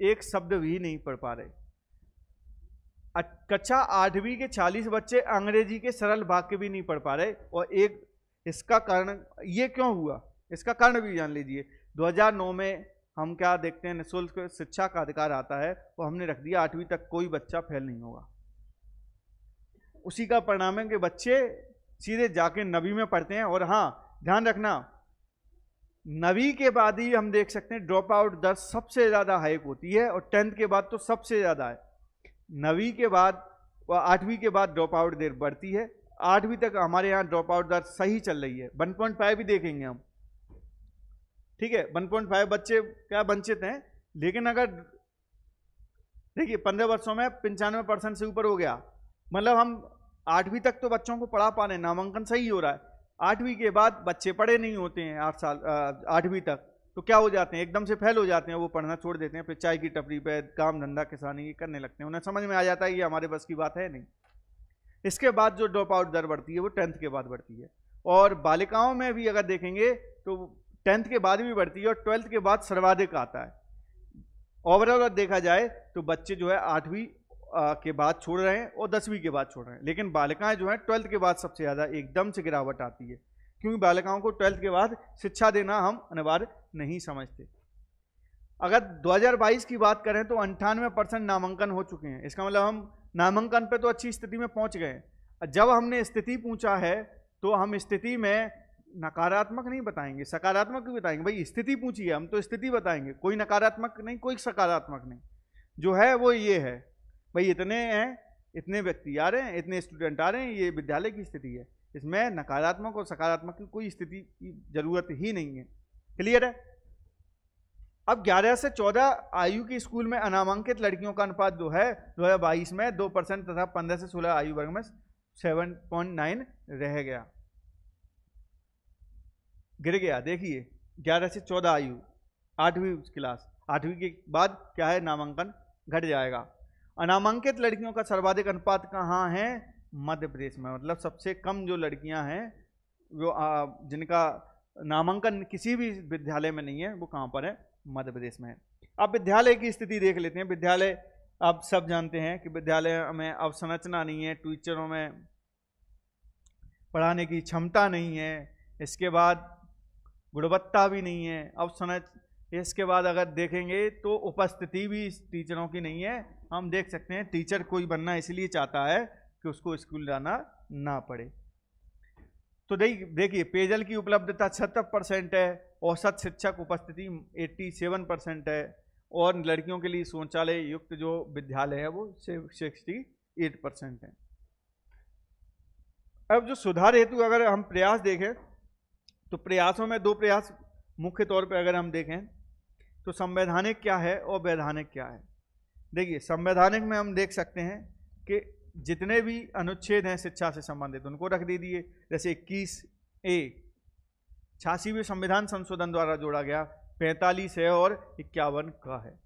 एक शब्द भी नहीं पढ़ पा रहे कक्षा आठवीं के चालीस बच्चे अंग्रेजी के सरल वाक्य भी नहीं पढ़ पा रहे और एक इसका कारण ये क्यों हुआ इसका कारण भी जान लीजिए 2009 में हम क्या देखते हैं निःशुल्क शिक्षा का अधिकार आता है वो हमने रख दिया आठवीं तक कोई बच्चा फेल नहीं होगा उसी का परिणाम है कि बच्चे सीधे जाके नबी में पढ़ते हैं और हाँ ध्यान रखना नवी के बाद ही हम देख सकते हैं ड्रॉप आउट दर सबसे ज़्यादा हाइक होती है और टेंथ के बाद तो सबसे ज़्यादा है नवी के बाद व आठवीं के बाद ड्रॉप आउट देर बढ़ती है आठवीं तक हमारे यहाँ ड्रॉप आउट दर सही चल रही है वन पॉइंट फाइव भी देखेंगे हम ठीक है वन पॉइंट फाइव बच्चे क्या वंचित हैं लेकिन अगर देखिए पंद्रह वर्षों में पंचानवे परसेंट से ऊपर हो गया मतलब हम आठवीं तक तो बच्चों को पढ़ा पाने नामांकन सही हो रहा है आठवीं के बाद बच्चे पढ़े नहीं होते हैं आठ साल आठवीं तक तो क्या हो जाते हैं एकदम से फेल हो जाते हैं वो पढ़ना छोड़ देते हैं फिर चाय की टपरी पर काम धंधा किसानी ये करने लगते हैं उन्हें समझ में आ जाता है ये हमारे बस की बात है नहीं इसके बाद जो ड्रॉप आउट दर बढ़ती है वो टेंथ के बाद बढ़ती है और बालिकाओं में भी अगर देखेंगे तो टेंथ के बाद भी बढ़ती है और ट्वेल्थ के बाद सर्वाधिक आता है ओवरऑल अगर देखा जाए तो बच्चे जो है आठवीं के बाद छोड़ रहे हैं और दसवीं के बाद छोड़ रहे हैं लेकिन बालिकाएं जो हैं ट्वेल्थ के बाद सबसे ज़्यादा एकदम से गिरावट आती है क्योंकि बालिकाओं को ट्वेल्थ के बाद शिक्षा देना हम अनिवार्य नहीं समझते अगर 2022 की बात करें तो अंठानवे परसेंट नामांकन हो चुके हैं इसका मतलब हम नामांकन पर तो अच्छी स्थिति में पहुंच गए जब हमने स्थिति पूछा है तो हम स्थिति में नकारात्मक नहीं बताएंगे सकारात्मक भी बताएंगे भाई स्थिति पूछी है हम तो स्थिति बताएंगे कोई नकारात्मक नहीं कोई सकारात्मक नहीं जो है वो ये है भाई इतने हैं इतने व्यक्ति आ रहे हैं इतने स्टूडेंट आ रहे हैं ये विद्यालय की स्थिति है इसमें नकारात्मक और सकारात्मक की कोई स्थिति की जरूरत ही नहीं है क्लियर है अब 11 से 14 आयु के स्कूल में अनामांकित लड़कियों का अनुपात जो है दो हज़ार बाईस में दो परसेंट तथा 15 से 16 आयु वर्ग में 7.9 रह गया गिर गया देखिए 11 से 14 आयु आठवीं क्लास आठवीं के बाद क्या है नामांकन घट जाएगा अनामांकित लड़कियों का सर्वाधिक अनुपात कहाँ है मध्य प्रदेश में मतलब सबसे कम जो लड़कियां हैं जो जिनका नामांकन किसी भी विद्यालय में नहीं है वो कहाँ पर है मध्य प्रदेश में है अब विद्यालय की स्थिति देख लेते हैं विद्यालय आप सब जानते हैं कि विद्यालय में अवसंरचना नहीं है टीचरों में पढ़ाने की क्षमता नहीं है इसके बाद गुणवत्ता भी नहीं है अवसंरच इसके बाद अगर देखेंगे तो उपस्थिति भी टीचरों की नहीं है हम देख सकते हैं टीचर कोई बनना इसलिए चाहता है कि उसको स्कूल जाना ना पड़े तो देख देखिए पेयजल की उपलब्धता छहत्तर परसेंट है औसत शिक्षक उपस्थिति 87 परसेंट है और लड़कियों के लिए शौचालय युक्त जो विद्यालय है वो सिक्सटी एट परसेंट है अब जो सुधार हेतु अगर हम प्रयास देखें तो प्रयासों में दो प्रयास मुख्य तौर पर अगर हम देखें तो संवैधानिक क्या है और वैधानिक क्या है देखिए संवैधानिक में हम देख सकते हैं कि जितने भी अनुच्छेद हैं शिक्षा से संबंधित उनको रख दे दिए जैसे इक्कीस ए छियासीवें संविधान संशोधन द्वारा जोड़ा गया पैंतालीस है और इक्यावन का है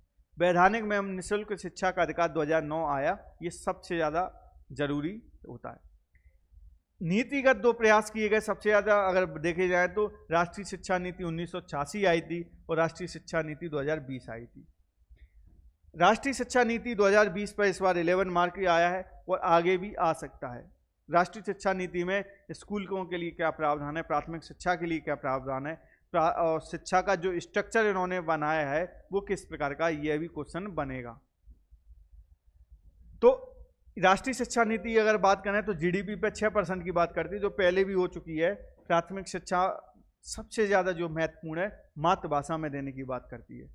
वैधानिक में हम निःशुल्क शिक्षा का अधिकार 2009 आया ये सबसे ज़्यादा ज़रूरी होता है नीतिगत दो प्रयास किए गए सबसे ज़्यादा अगर देखे जाए तो राष्ट्रीय शिक्षा नीति उन्नीस आई थी और राष्ट्रीय शिक्षा नीति 2020 आई थी राष्ट्रीय शिक्षा नीति 2020 पर इस बार 11 मार्क आया है और आगे भी आ सकता है राष्ट्रीय शिक्षा नीति में स्कूलों के लिए क्या प्रावधान है प्राथमिक शिक्षा के लिए क्या प्रावधान है और शिक्षा का जो स्ट्रक्चर इन्होंने बनाया है वो किस प्रकार का यह भी क्वेश्चन बनेगा तो राष्ट्रीय शिक्षा नीति अगर बात करें तो जीडीपी पे छः परसेंट की बात करती है जो पहले भी हो चुकी है प्राथमिक शिक्षा सबसे ज़्यादा जो महत्वपूर्ण है मातृभाषा में देने की बात करती है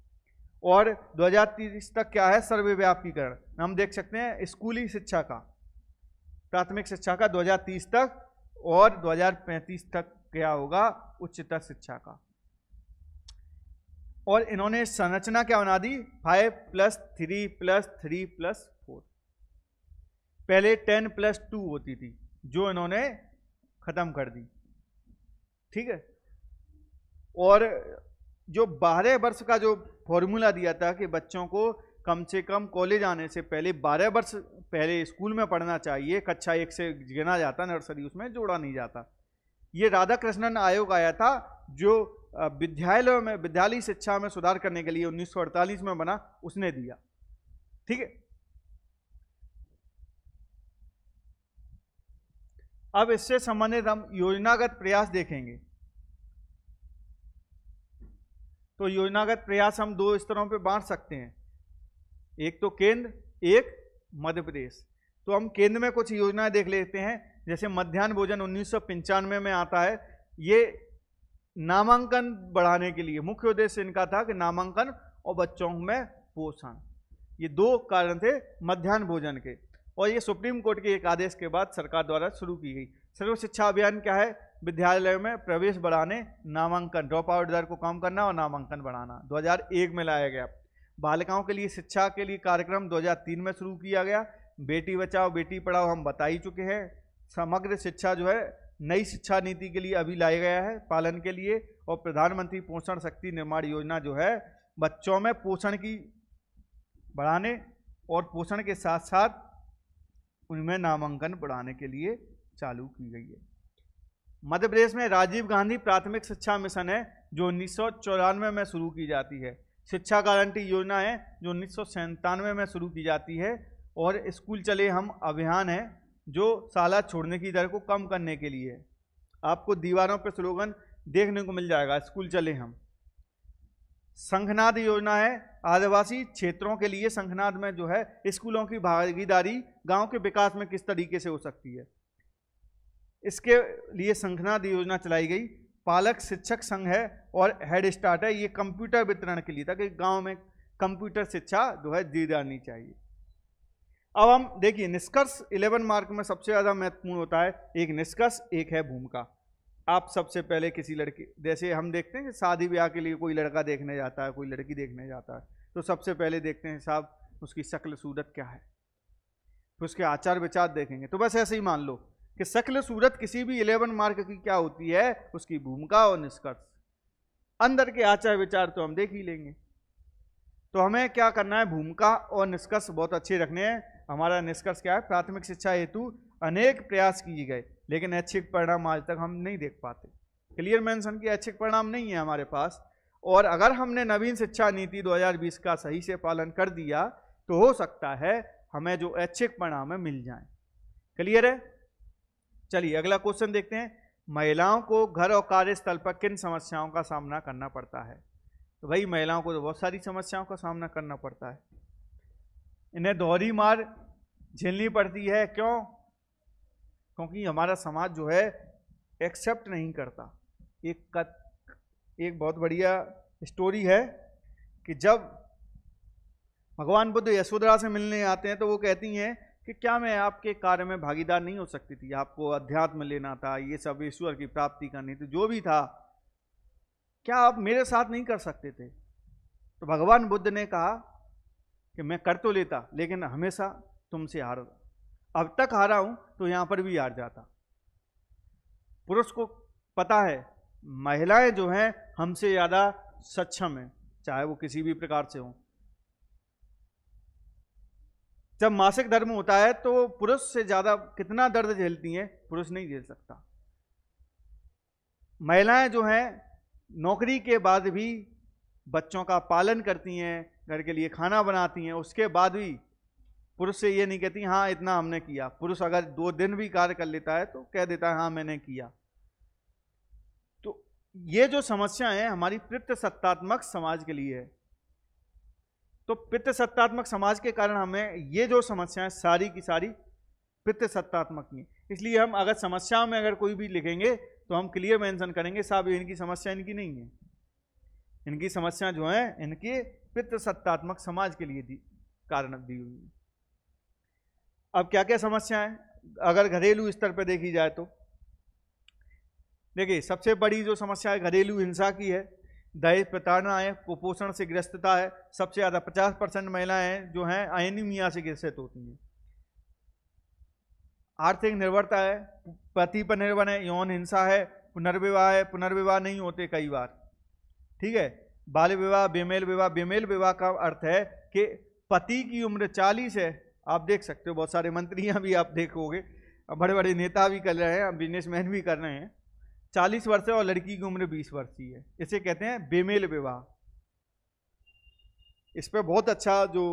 और 2030 तक क्या है सर्वव्यापीकरण हम देख सकते हैं स्कूली शिक्षा का प्राथमिक शिक्षा का 2030 तक और 2035 तक क्या होगा उच्चतर शिक्षा का और इन्होंने संरचना क्या बना दी five plus three plus three plus पहले टेन प्लस टू होती थी जो इन्होंने ख़त्म कर दी ठीक है और जो बारह वर्ष का जो फॉर्मूला दिया था कि बच्चों को कम से कम कॉलेज आने से पहले बारह वर्ष पहले स्कूल में पढ़ना चाहिए कक्षा एक से गिना जाता नर्सरी उसमें जोड़ा नहीं जाता ये राधा कृष्णन आयोग आया था जो विद्यालयों में विद्यालय शिक्षा में सुधार करने के लिए 1948 में बना उसने दिया ठीक है अब इससे संबंधित हम योजनागत प्रयास देखेंगे तो योजनागत प्रयास हम दो स्तरों पर बांट सकते हैं एक तो केंद्र एक मध्य प्रदेश तो हम केंद्र में कुछ योजनाएं देख लेते हैं जैसे मध्यान्ह भोजन उन्नीस में आता है ये नामांकन बढ़ाने के लिए मुख्य उद्देश्य इनका था कि नामांकन और बच्चों में पोषण ये दो कारण थे मध्यान्ह भोजन के और ये सुप्रीम कोर्ट के एक आदेश के बाद सरकार द्वारा शुरू की गई सर्व शिक्षा अभियान क्या है विद्यालयों में प्रवेश बढ़ाने नामांकन ड्रॉप आउट दर को कम करना और नामांकन बढ़ाना 2001 में लाया गया बालिकाओं के लिए शिक्षा के लिए कार्यक्रम 2003 में शुरू किया गया बेटी बचाओ बेटी पढ़ाओ हम बता ही चुके हैं समग्र शिक्षा जो है नई शिक्षा नीति के लिए अभी लाया गया है पालन के लिए और प्रधानमंत्री पोषण शक्ति निर्माण योजना जो है बच्चों में पोषण की बढ़ाने और पोषण के साथ साथ उनमें नामांकन बढ़ाने के लिए चालू की गई है मध्य प्रदेश में राजीव गांधी प्राथमिक शिक्षा मिशन है जो उन्नीस में शुरू की जाती है शिक्षा गारंटी योजना है जो उन्नीस में शुरू की जाती है और स्कूल चले हम अभियान है जो साला छोड़ने की दर को कम करने के लिए आपको दीवारों पर स्लोगन देखने को मिल जाएगा स्कूल चले हम संघनाद योजना है आदिवासी क्षेत्रों के लिए संघनाद में जो है स्कूलों की भागीदारी गांव के विकास में किस तरीके से हो सकती है इसके लिए संघनाद योजना चलाई गई पालक शिक्षक संघ है और हेड स्टार्ट है ये कंप्यूटर वितरण के लिए ताकि गांव में कंप्यूटर शिक्षा जो है दी जानी चाहिए अब हम देखिए निष्कर्ष 11 मार्क में सबसे ज़्यादा महत्वपूर्ण होता है एक निष्कर्ष एक है भूमिका आप सबसे पहले किसी लड़के जैसे हम देखते हैं शादी ब्याह के लिए कोई लड़का देखने जाता है कोई लड़की देखने जाता है तो सबसे पहले देखते हैं साहब उसकी शक्ल सूरत क्या है फिर उसके आचार विचार देखेंगे तो बस ऐसे ही मान लो कि शक्ल सूरत किसी भी इलेवन मार्क की क्या होती है उसकी भूमिका और निष्कर्ष अंदर के आचार विचार तो हम देख ही लेंगे तो हमें क्या करना है भूमिका और निष्कर्ष बहुत अच्छे रखने हैं हमारा निष्कर्ष क्या है प्राथमिक शिक्षा हेतु अनेक प्रयास किए गए लेकिन ऐच्छिक परिणाम आज तक हम नहीं देख पाते क्लियर मेंशन की ऐच्छिक परिणाम नहीं है हमारे पास और अगर हमने नवीन शिक्षा नीति 2020 का सही से पालन कर दिया तो हो सकता है हमें जो ऐच्छिक परिणाम है मिल जाए क्लियर है चलिए अगला क्वेश्चन देखते हैं महिलाओं को घर और कार्यस्थल पर किन समस्याओं का सामना करना पड़ता है तो भाई महिलाओं को तो बहुत सारी समस्याओं का सामना करना पड़ता है इन्हें दोहरी मार झेलनी पड़ती है क्यों क्योंकि हमारा समाज जो है एक्सेप्ट नहीं करता एक कत एक बहुत बढ़िया स्टोरी है कि जब भगवान बुद्ध यशोधरा से मिलने आते हैं तो वो कहती हैं कि क्या मैं आपके कार्य में भागीदार नहीं हो सकती थी आपको अध्यात्म लेना था ये सब ईश्वर की प्राप्ति करनी थी जो भी था क्या आप मेरे साथ नहीं कर सकते थे तो भगवान बुद्ध ने कहा कि मैं कर तो लेता लेकिन हमेशा तुमसे हार अब तक हारा हूं तो यहां पर भी हार जाता पुरुष को पता है महिलाएं जो हैं हमसे ज़्यादा सक्षम हैं चाहे वो किसी भी प्रकार से हो जब मासिक धर्म होता है तो पुरुष से ज़्यादा कितना दर्द झेलती हैं पुरुष नहीं झेल सकता महिलाएं जो हैं नौकरी के बाद भी बच्चों का पालन करती हैं घर के लिए खाना बनाती हैं उसके बाद भी पुरुष से ये नहीं कहती हाँ इतना हमने किया पुरुष अगर दो दिन भी कार्य कर लेता है तो कह देता है हाँ मैंने किया तो ये जो समस्या है हमारी पित्त सत्तात्मक समाज के लिए है तो पित्त सत्तात्मक समाज के कारण हमें ये जो समस्याएं सारी की सारी पित्त सत्तात्मक में इसलिए हम अगर समस्या में अगर कोई भी लिखेंगे तो हम क्लियर मेंशन करेंगे साहब इनकी समस्या इनकी नहीं है इनकी समस्या जो है इनके पित्त सत्तात्मक समाज के लिए दी कारण दी हुई है अब क्या क्या समस्याएं अगर घरेलू स्तर पर देखी जाए तो देखिए सबसे बड़ी जो समस्या है घरेलू हिंसा की है दहेज प्रताड़ना है कुपोषण से ग्रस्तता है सबसे ज़्यादा पचास परसेंट महिलाएं जो हैं एनीमिया से ग्रसित होती हैं आर्थिक निर्भरता है पति पर निर्भर है यौन हिंसा है पुनर्विवाह है पुनर्विवाह नहीं होते कई बार ठीक है बाल विवाह बेमेल विवाह बेमेल विवाह का अर्थ है कि पति की उम्र चालीस है आप देख सकते हो बहुत सारे मंत्रियाँ भी आप देखोगे बड़े बड़े नेता भी कर रहे हैं बिजनेसमैन भी कर रहे हैं चालीस वर्ष है और लड़की की उम्र बीस वर्ष की है इसे कहते हैं बेमेल विवाह इस पर बहुत अच्छा जो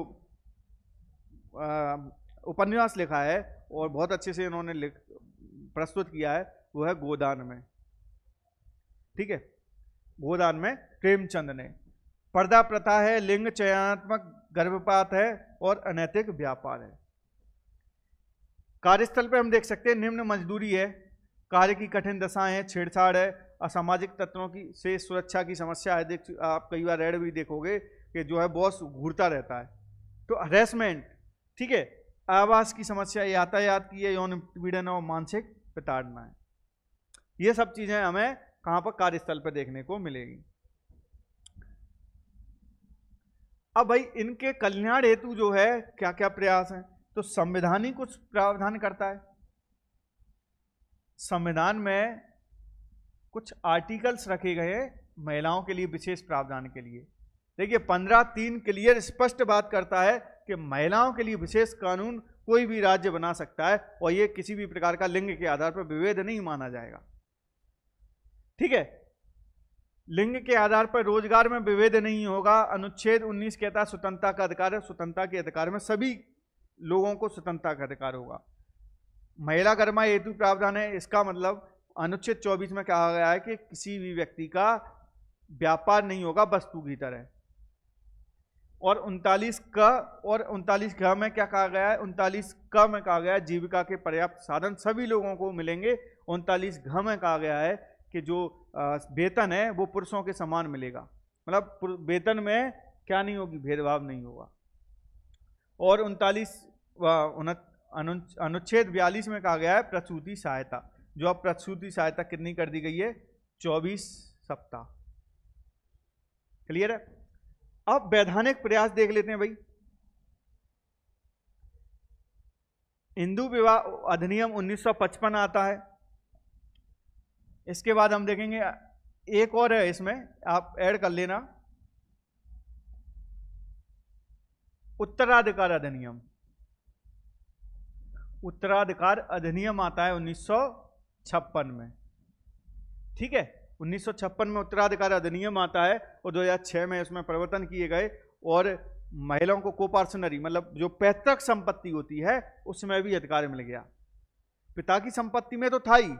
उपन्यास लिखा है और बहुत अच्छे से इन्होंने लिख प्रस्तुत किया है वो है गोदान में ठीक है गोदान में प्रेमचंद ने पर्दा प्रथा है लिंग चयनात्मक गर्भपात है और अनैतिक व्यापार है कार्यस्थल पर हम देख सकते हैं निम्न मजदूरी है कार्य की कठिन दशाएं हैं छेड़छाड़ है असामाजिक तत्वों की से सुरक्षा की समस्या है देख आप कई बार रेड भी देखोगे कि जो है बॉस घूरता रहता है तो हरेसमेंट ठीक है आवास की समस्या यातायात की है यौन उत्पीड़न और मानसिक प्रताड़ना है ये सब चीज़ें हमें कहाँ पर कार्यस्थल पर देखने को मिलेगी अब भाई इनके कल्याण हेतु जो है क्या क्या प्रयास हैं तो संविधान ही कुछ प्रावधान करता है संविधान में कुछ आर्टिकल्स रखे गए हैं महिलाओं के लिए विशेष प्रावधान के लिए देखिए पंद्रह तीन क्लियर स्पष्ट बात करता है कि महिलाओं के लिए विशेष कानून कोई भी राज्य बना सकता है और यह किसी भी प्रकार का लिंग के आधार पर विभेद नहीं माना जाएगा ठीक है लिंग के आधार पर रोजगार में विभेद नहीं होगा अनुच्छेद 19 कहता है स्वतंत्रता का अधिकार है स्वतंत्रता के अधिकार में सभी लोगों को स्वतंत्रता का अधिकार होगा महिला गर्मा हेतु प्रावधान है इसका मतलब अनुच्छेद 24 में कहा गया है कि किसी भी व्यक्ति का व्यापार नहीं होगा वस्तु की तरह और उनतालीस क और उनतालीस घ में क्या कहा गया है उनतालीस क में कहा गया है जीविका के पर्याप्त साधन सभी लोगों को मिलेंगे उनतालीस घ में कहा गया है कि जो वेतन है वो पुरुषों के समान मिलेगा मतलब वेतन में क्या नहीं होगी भेदभाव नहीं होगा और उनतालीस अनुच्छेद बयालीस में कहा गया है प्रसूति सहायता जो अब प्रसूति सहायता कितनी कर दी गई है चौबीस सप्ताह क्लियर है अब वैधानिक प्रयास देख लेते हैं भाई हिंदू विवाह अधिनियम 1955 आता है इसके बाद हम देखेंगे एक और है इसमें आप ऐड कर लेना उत्तराधिकार अधिनियम उत्तराधिकार अधिनियम आता है 1956 में ठीक है 1956 में उत्तराधिकार अधिनियम आता है और 2006 में इसमें परिवर्तन किए गए और महिलाओं को कोपार्सनरी मतलब जो पैतृक संपत्ति होती है उसमें भी अधिकार मिल गया पिता की संपत्ति में तो था ही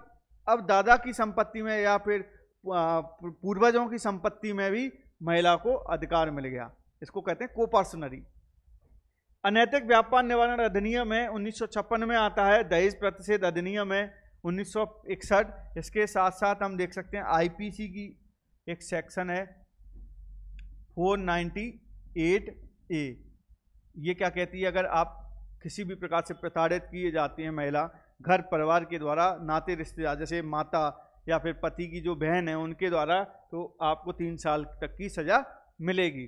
अब दादा की संपत्ति में या फिर पूर्वजों की संपत्ति में भी महिला को अधिकार मिल गया इसको कहते हैं कोपर्सनरी अनैतिक व्यापार निवारण अधिनियम है उन्नीस में आता है दहेज प्रतिषेध अधिनियम है उन्नीस इसके साथ साथ हम देख सकते हैं आईपीसी की एक सेक्शन है 498 ए ये क्या कहती है अगर आप किसी भी प्रकार से प्रताड़ित किए जाती हैं महिला घर परिवार के द्वारा नाते रिश्तेदार जैसे माता या फिर पति की जो बहन है उनके द्वारा तो आपको तीन साल तक की सज़ा मिलेगी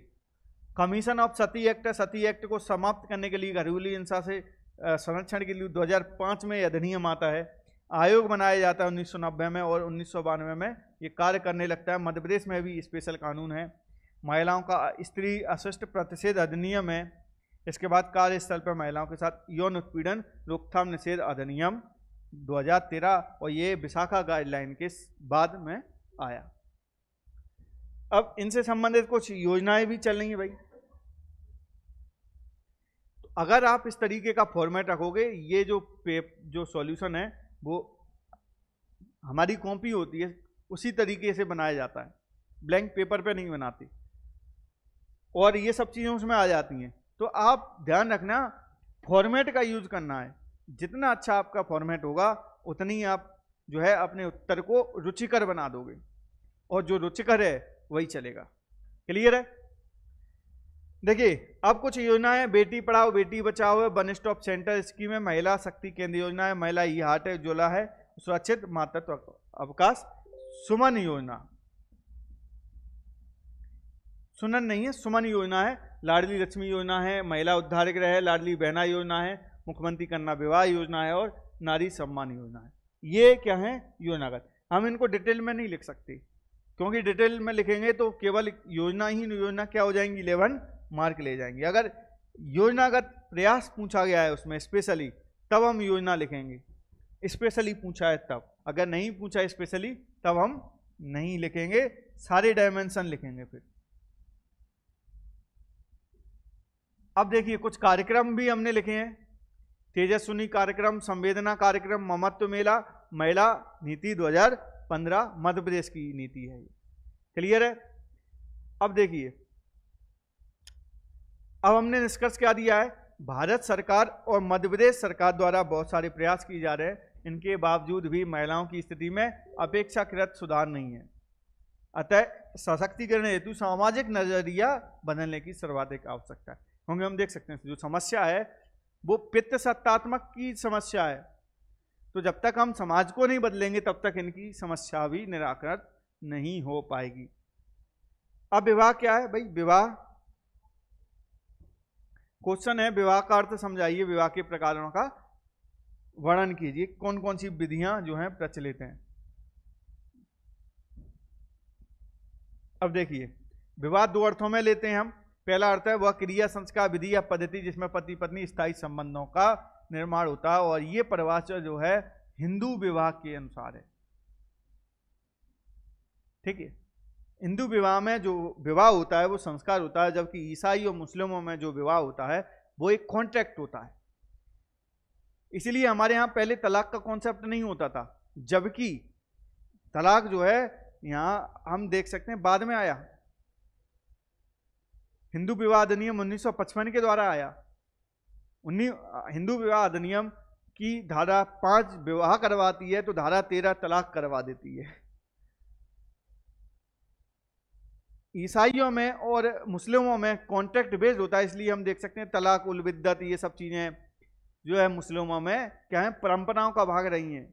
commission of Sati act Sati act को समाप्त करने के लिए घरेलू हिंसा से संरक्षण के लिए 2005 में अधिनियम आता है आयोग बनाया जाता है उन्नीस में और उन्नीस में ये कार्य करने लगता है मध्य प्रदेश में भी स्पेशल कानून है महिलाओं का स्त्री अशिष्ट प्रतिषेध अधिनियम है इसके बाद कार्यस्थल पर महिलाओं के साथ यौन उत्पीड़न रोकथाम निषेध अधिनियम 2013 और ये विशाखा गाइडलाइन के बाद में आया अब इनसे संबंधित कुछ योजनाएं भी चल रही हैं भाई तो अगर आप इस तरीके का फॉर्मेट रखोगे ये जो पेप जो सॉल्यूशन है वो हमारी कॉपी होती है उसी तरीके से बनाया जाता है ब्लैंक पेपर पे नहीं बनाती और ये सब चीज़ें उसमें आ जाती हैं तो आप ध्यान रखना फॉर्मेट का यूज़ करना है जितना अच्छा आपका फॉर्मेट होगा उतनी आप जो है अपने उत्तर को रुचिकर बना दोगे और जो रुचिकर है वही चलेगा क्लियर है देखिए अब कुछ योजनाएं बेटी पढ़ाओ बेटी बचाओ है वन स्टॉप सेंटर स्कीम है महिला शक्ति केंद्र योजना है महिला ई हाट है जोला है सुरक्षित मातृत्व अवकाश सुमन योजना सुनन नहीं है सुमन योजना है लाडली लक्ष्मी योजना है महिला उद्धार गृह है लाडली बहना योजना है मुख्यमंत्री कन्या विवाह योजना है और नारी सम्मान योजना है ये क्या है योजनागत हम इनको डिटेल में नहीं लिख सकते क्योंकि डिटेल में लिखेंगे तो केवल योजना ही योजना क्या हो जाएंगी इलेवन मार्क ले जाएंगे अगर योजनागत प्रयास पूछा गया है उसमें स्पेशली तब हम योजना लिखेंगे स्पेशली पूछा है तब अगर नहीं पूछा स्पेशली तब हम नहीं लिखेंगे सारे डायमेंशन लिखेंगे फिर अब देखिए कुछ कार्यक्रम भी हमने लिखे हैं तेजस्वनी कार्यक्रम संवेदना कार्यक्रम ममत्व मेला महिला नीति 2015 मध्य प्रदेश की नीति है क्लियर है अब देखिए अब हमने निष्कर्ष क्या दिया है भारत सरकार और मध्य प्रदेश सरकार द्वारा बहुत सारे प्रयास किए जा रहे हैं इनके बावजूद भी महिलाओं की स्थिति में अपेक्षाकृत सुधार नहीं है अतः सशक्तिकरण हेतु सामाजिक नजरिया बदलने की सर्वाधिक आवश्यकता है होंगे हम देख सकते हैं जो समस्या है वो पित्त सत्तात्मक की समस्या है तो जब तक हम समाज को नहीं बदलेंगे तब तक इनकी समस्या भी निराकरण नहीं हो पाएगी अब विवाह क्या है भाई विवाह क्वेश्चन है विवाह का अर्थ समझाइए विवाह के प्रकारों का वर्णन कीजिए कौन कौन सी विधियां जो हैं प्रचलित हैं अब देखिए विवाह दो अर्थों में लेते हैं हम पहला अर्थ है वह क्रिया संस्कार विधि या पद्धति जिसमें पति पत्नी स्थायी संबंधों का निर्माण होता है और ये परिभाषा जो है हिंदू विवाह के अनुसार है ठीक है हिंदू विवाह में जो विवाह होता है वो संस्कार होता है जबकि ईसाई और मुस्लिमों में जो विवाह होता है वो एक कॉन्ट्रैक्ट होता है इसीलिए हमारे यहाँ पहले तलाक का कॉन्सेप्ट नहीं होता था जबकि तलाक जो है यहाँ हम देख सकते हैं बाद में आया हिंदू विवाह अधिनियम 1955 के द्वारा आया उन्नी हिंदू विवाह अधिनियम की धारा पांच विवाह करवाती है तो धारा तेरह तलाक करवा देती है ईसाइयों में और मुस्लिमों में कॉन्ट्रैक्ट बेस्ड होता है इसलिए हम देख सकते हैं तलाक उल बिद्दत ये सब चीज़ें जो है मुस्लिमों में क्या है परंपराओं का भाग रही हैं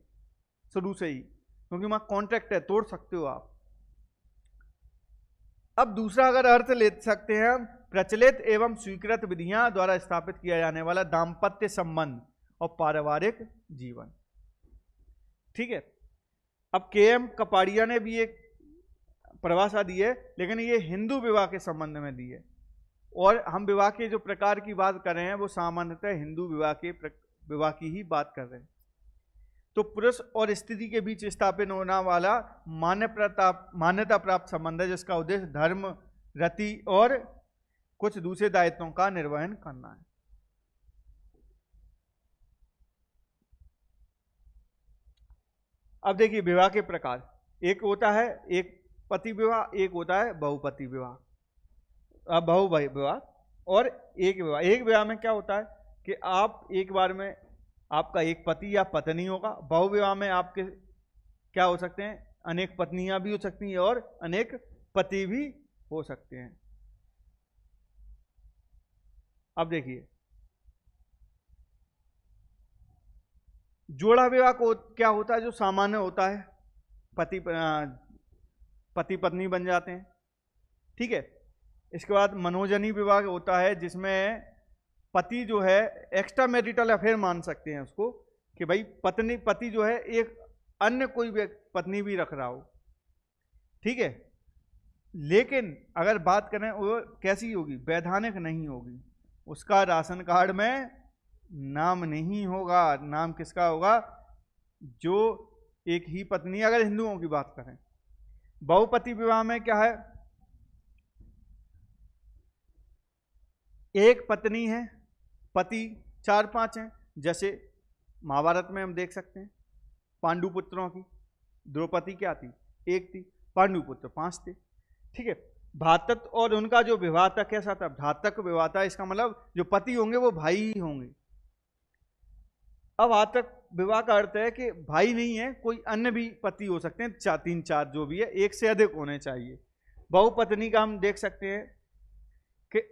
शुरू से ही क्योंकि वहाँ कॉन्ट्रैक्ट है तोड़ सकते हो आप अब दूसरा अगर अर्थ ले सकते हैं प्रचलित एवं स्वीकृत विधियां द्वारा स्थापित किया जाने वाला दाम्पत्य संबंध और पारिवारिक जीवन ठीक है अब के एम कपाड़िया ने भी एक परिभाषा दी है लेकिन ये हिंदू विवाह के संबंध में दी है और हम विवाह के जो प्रकार की बात कर रहे हैं वो सामान्यतः हिंदू विवाह के विवाह की ही बात कर रहे हैं तो पुरुष और स्त्री के बीच स्थापित होना वाला मान्य प्रताप मान्यता प्राप्त संबंध है जिसका उद्देश्य धर्म रति और कुछ दूसरे दायित्वों का निर्वहन करना है अब देखिए विवाह के प्रकार एक होता है एक पति विवाह एक होता है बहुपति विवाह बहु विवाह और एक विवाह एक विवाह में क्या होता है कि आप एक बार में आपका एक पति या पत्नी होगा बहुविवाह में आपके क्या हो सकते हैं अनेक पत्नियां भी हो सकती हैं और अनेक पति भी हो सकते हैं अब देखिए जोड़ा विवाह को क्या होता है जो सामान्य होता है पति पति पत्नी बन जाते हैं ठीक है इसके बाद मनोजनी विवाह होता है जिसमें पति जो है एक्स्ट्रा मैरिटल अफेयर मान सकते हैं उसको कि भाई पत्नी पति जो है एक अन्य कोई भी पत्नी भी रख रहा हो ठीक है लेकिन अगर बात करें वो कैसी होगी वैधानिक नहीं होगी उसका राशन कार्ड में नाम नहीं होगा नाम किसका होगा जो एक ही पत्नी अगर हिंदुओं की बात करें बहुपति विवाह में क्या है एक पत्नी है पति चार पांच हैं जैसे महाभारत में हम देख सकते हैं पांडुपुत्रों की द्रौपदी क्या थी एक थी पांडुपुत्र पांच थे ठीक है भातक और उनका जो विवाह था कैसा था भातक विवाह था इसका मतलब जो पति होंगे वो भाई ही होंगे अब आतक विवाह का अर्थ है कि भाई नहीं है कोई अन्य भी पति हो सकते हैं चार तीन चार जो भी है एक से अधिक होने चाहिए बहुपत्नी का हम देख सकते हैं कि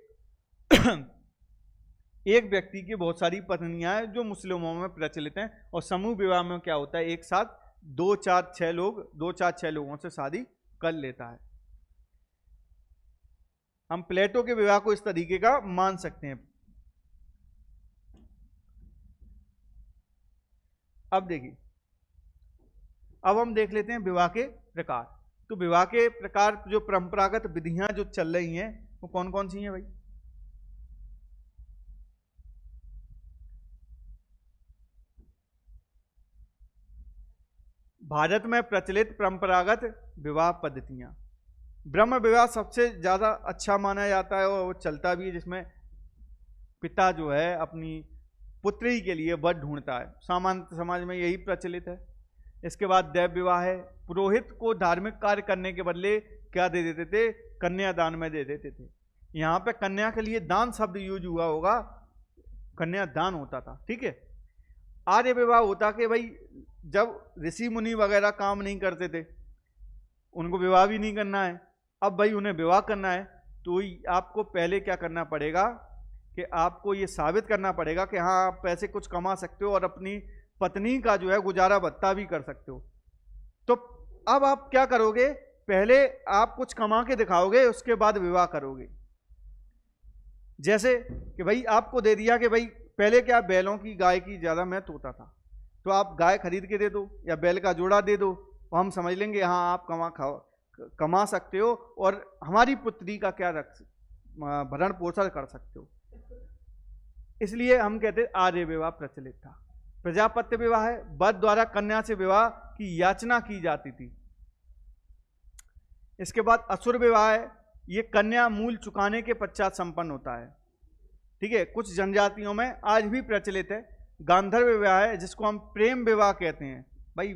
एक व्यक्ति की बहुत सारी पत्नियां हैं जो मुस्लिमों में प्रचलित हैं और समूह विवाह में क्या होता है एक साथ दो चार छः लोग दो चार छः लोगों से शादी कर लेता है हम प्लेटो के विवाह को इस तरीके का मान सकते हैं अब देखिए अब हम देख लेते हैं विवाह के प्रकार तो विवाह के प्रकार जो परंपरागत विधियां जो चल रही हैं वो कौन कौन सी हैं भाई भारत में प्रचलित परंपरागत विवाह पद्धतियाँ ब्रह्म विवाह सबसे ज़्यादा अच्छा माना जाता है और वो चलता भी है जिसमें पिता जो है अपनी पुत्री के लिए वध ढूंढता है सामान्य समाज में यही प्रचलित है इसके बाद दैव विवाह है पुरोहित को धार्मिक कार्य करने के बदले क्या दे देते थे कन्यादान में दे देते थे यहाँ पे कन्या के लिए दान शब्द यूज हुआ होगा कन्यादान होता था ठीक है आर्य विवाह होता कि भाई जब ऋषि मुनि वगैरह काम नहीं करते थे उनको विवाह भी नहीं करना है अब भाई उन्हें विवाह करना है तो आपको पहले क्या करना पड़ेगा कि आपको ये साबित करना पड़ेगा कि हाँ आप पैसे कुछ कमा सकते हो और अपनी पत्नी का जो है गुजारा भत्ता भी कर सकते हो तो अब आप क्या करोगे पहले आप कुछ कमा के दिखाओगे उसके बाद विवाह करोगे जैसे कि भाई आपको दे दिया कि भाई पहले क्या बैलों की गाय की ज़्यादा मैं तोता था तो आप गाय खरीद के दे दो या बैल का जोड़ा दे दो तो हम समझ लेंगे हाँ आप कमा खाओ कमा सकते हो और हमारी पुत्री का क्या रख भरण पोषण कर सकते हो इसलिए हम कहते आर्य विवाह प्रचलित था प्रजापत्य विवाह है बद द्वारा कन्या से विवाह की याचना की जाती थी इसके बाद असुर विवाह है ये कन्या मूल चुकाने के पश्चात संपन्न होता है ठीक है कुछ जनजातियों में आज भी प्रचलित है गांधर्व विवाह है जिसको हम प्रेम विवाह कहते हैं भाई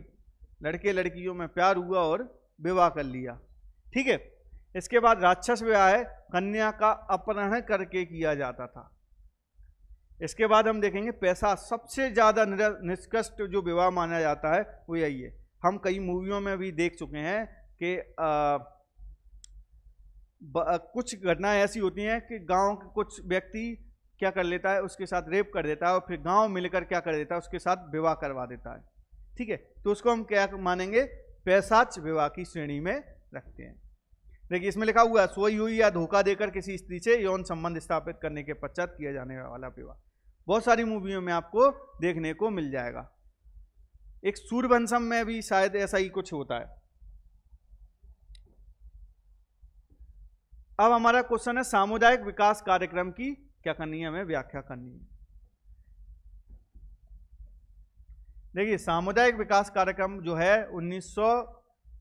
लड़के लड़कियों में प्यार हुआ और विवाह कर लिया ठीक है इसके बाद राक्षस विवाह है कन्या का अपहरण करके किया जाता था इसके बाद हम देखेंगे पैसा सबसे ज़्यादा निष्कृष्ट जो विवाह माना जाता है वो यही है हम कई मूवियों में भी देख चुके हैं कि कुछ घटनाएं ऐसी होती हैं कि गांव के कुछ व्यक्ति क्या कर लेता है उसके साथ रेप कर देता है और फिर गांव मिलकर क्या कर देता है उसके साथ विवाह करवा देता है ठीक है तो उसको हम क्या मानेंगे पैसाच विवाह की श्रेणी में रखते हैं देखिए इसमें लिखा हुआ है सोई हुई या धोखा देकर किसी स्त्री से यौन संबंध स्थापित करने के पश्चात किया जाने वाला विवाह बहुत सारी मूवियों में आपको देखने को मिल जाएगा एक सूर्यवंशम में भी शायद ऐसा ही कुछ होता है अब हमारा क्वेश्चन है सामुदायिक विकास कार्यक्रम की क्या करनी है हमें व्याख्या करनी है देखिए सामुदायिक विकास कार्यक्रम जो है उन्नीस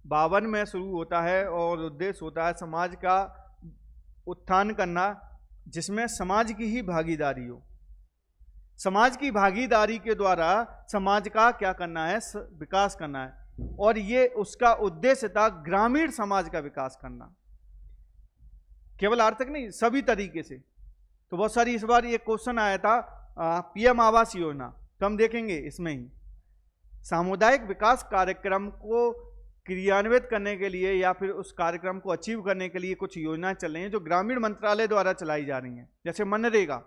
में शुरू होता है और उद्देश्य होता है समाज का उत्थान करना जिसमें समाज की ही भागीदारी हो समाज की भागीदारी के द्वारा समाज का क्या करना है विकास करना है और ये उसका उद्देश्य था ग्रामीण समाज का विकास करना केवल आर्थिक नहीं सभी तरीके से तो बहुत सारी इस बार ये क्वेश्चन आया था पीएम आवास योजना तो हम देखेंगे इसमें ही सामुदायिक विकास कार्यक्रम को क्रियान्वित करने के लिए या फिर उस कार्यक्रम को अचीव करने के लिए कुछ योजनाएं चल रही हैं जो ग्रामीण मंत्रालय द्वारा चलाई जा रही हैं जैसे मनरेगा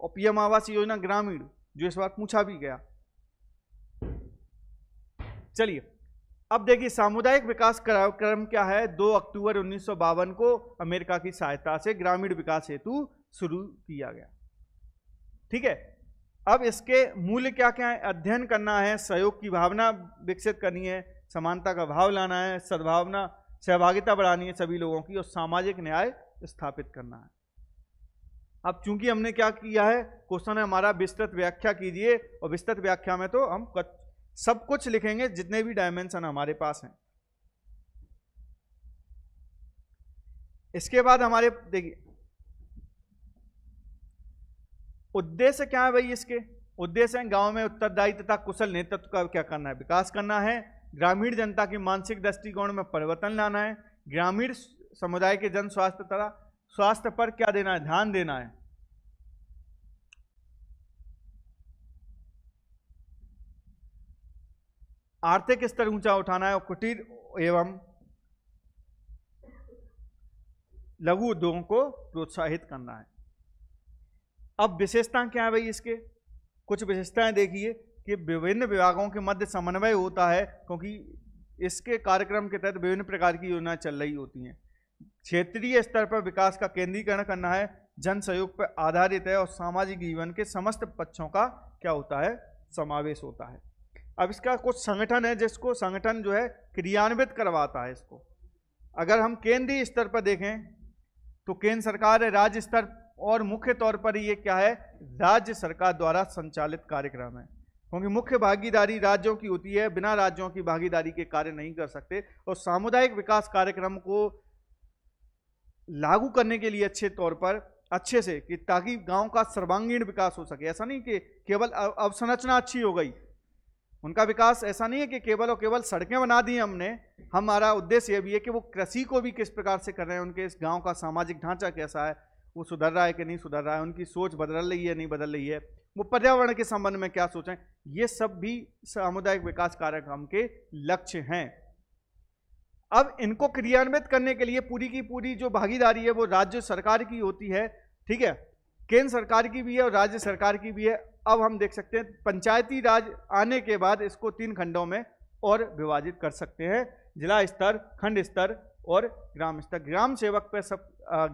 और पीएम आवास योजना ग्रामीण जो इस बार पूछा भी गया चलिए अब देखिए सामुदायिक विकास कार्यक्रम क्या है 2 अक्टूबर उन्नीस को अमेरिका की सहायता से ग्रामीण विकास हेतु शुरू किया गया ठीक है अब इसके मूल्य क्या क्या है अध्ययन करना है सहयोग की भावना विकसित करनी है समानता का भाव लाना है सद्भावना सहभागिता बढ़ानी है सभी लोगों की और सामाजिक न्याय स्थापित करना है अब चूंकि हमने क्या किया है क्वेश्चन है हमारा विस्तृत व्याख्या कीजिए और विस्तृत व्याख्या में तो हम सब कुछ लिखेंगे जितने भी डायमेंशन हमारे पास हैं इसके बाद हमारे देखिए उद्देश्य क्या है भाई इसके उद्देश्य गांव में उत्तरदायी तथा कुशल नेतृत्व का क्या करना है विकास करना है ग्रामीण जनता की मानसिक दृष्टिकोण में परिवर्तन लाना है ग्रामीण समुदाय के जन स्वास्थ्य तथा स्वास्थ्य पर क्या देना है ध्यान देना है आर्थिक स्तर ऊंचा उठाना है और कुटीर एवं लघु उद्योगों को प्रोत्साहित करना है अब विशेषता क्या है भाई इसके कुछ विशेषताएं देखिए कि विभिन्न विभागों के मध्य समन्वय होता है क्योंकि इसके कार्यक्रम के तहत विभिन्न प्रकार की योजनाएं चल रही होती हैं क्षेत्रीय स्तर पर विकास का केंद्रीकरण करना है जन सहयोग पर आधारित है और सामाजिक जीवन के समस्त पक्षों का क्या होता है समावेश होता है अब इसका कुछ संगठन है जिसको संगठन जो है क्रियान्वित करवाता है इसको अगर हम केंद्रीय स्तर पर देखें तो केंद्र सरकार राज्य स्तर और मुख्य तौर पर ये क्या है राज्य सरकार द्वारा संचालित कार्यक्रम है क्योंकि मुख्य भागीदारी राज्यों की होती है बिना राज्यों की भागीदारी के कार्य नहीं कर सकते और तो सामुदायिक विकास कार्यक्रम को लागू करने के लिए अच्छे तौर पर अच्छे से कि ताकि गांव का सर्वांगीण विकास हो सके ऐसा नहीं कि केवल अवसंरचना अच्छी हो गई उनका विकास ऐसा नहीं है कि केवल और केवल सड़कें बना दी हमने हमारा उद्देश्य यह भी है कि वो कृषि को भी किस प्रकार से कर रहे हैं उनके इस गांव का सामाजिक ढांचा कैसा है वो सुधर रहा है कि नहीं सुधर रहा है उनकी सोच बदल रही है नहीं बदल रही है वो पर्यावरण के संबंध में क्या सोचें ये सब भी सामुदायिक विकास कार्यक्रम के लक्ष्य हैं अब इनको क्रियान्वित करने के लिए पूरी की पूरी जो भागीदारी है वो राज्य सरकार की होती है ठीक है केंद्र सरकार की भी है और राज्य सरकार की भी है अब हम देख सकते हैं पंचायती राज आने के बाद इसको तीन खंडों में और विभाजित कर सकते हैं जिला स्तर खंड स्तर और ग्राम स्तर ग्राम सेवक पे सब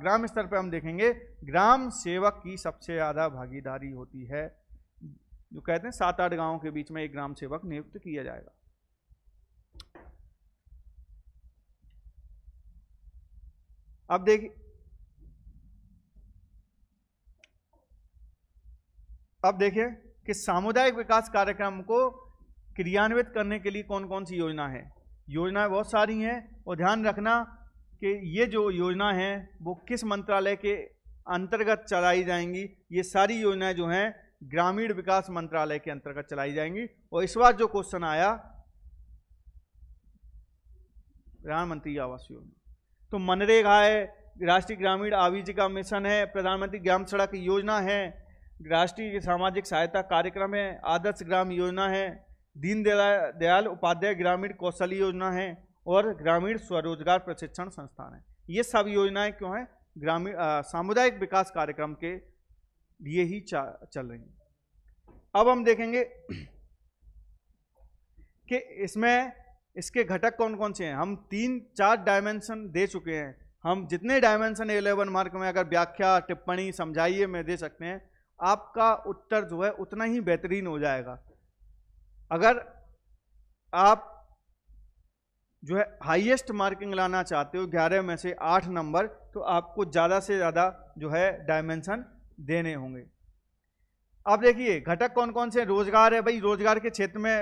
ग्राम स्तर पे हम देखेंगे ग्राम सेवक की सबसे ज़्यादा भागीदारी होती है जो कहते हैं सात आठ गांवों के बीच में एक ग्राम सेवक नियुक्त किया जाएगा अब देखिए अब देखिए कि सामुदायिक विकास कार्यक्रम को क्रियान्वित करने के लिए कौन कौन सी योजना है योजनाएं बहुत सारी हैं और ध्यान रखना कि ये जो योजना है वो किस मंत्रालय के अंतर्गत चलाई जाएंगी ये सारी योजनाएं जो हैं ग्रामीण विकास मंत्रालय के अंतर्गत चलाई जाएंगी और इस बार जो क्वेश्चन आया प्रधानमंत्री आवास योजना तो मनरेगा है राष्ट्रीय ग्रामीण आवीजिका मिशन है प्रधानमंत्री ग्राम सड़क योजना है राष्ट्रीय सामाजिक सहायता कार्यक्रम है आदर्श ग्राम योजना है दीन दयाल उपाध्याय ग्रामीण कौशल योजना है और ग्रामीण स्वरोजगार प्रशिक्षण संस्थान है ये सब योजनाएं क्यों हैं ग्रामीण सामुदायिक विकास कार्यक्रम के लिए ही चल रही हैं अब हम देखेंगे कि इसमें इसके घटक कौन कौन से हैं हम तीन चार डायमेंशन दे चुके हैं हम जितने डायमेंशन एलेवन मार्क में अगर व्याख्या टिप्पणी समझाइए में दे सकते हैं आपका उत्तर जो है उतना ही बेहतरीन हो जाएगा अगर आप जो है हाईएस्ट मार्किंग लाना चाहते हो ग्यारह में से आठ नंबर तो आपको ज़्यादा से ज़्यादा जो है डायमेंशन देने होंगे अब देखिए घटक कौन कौन से रोजगार है भाई रोजगार के क्षेत्र में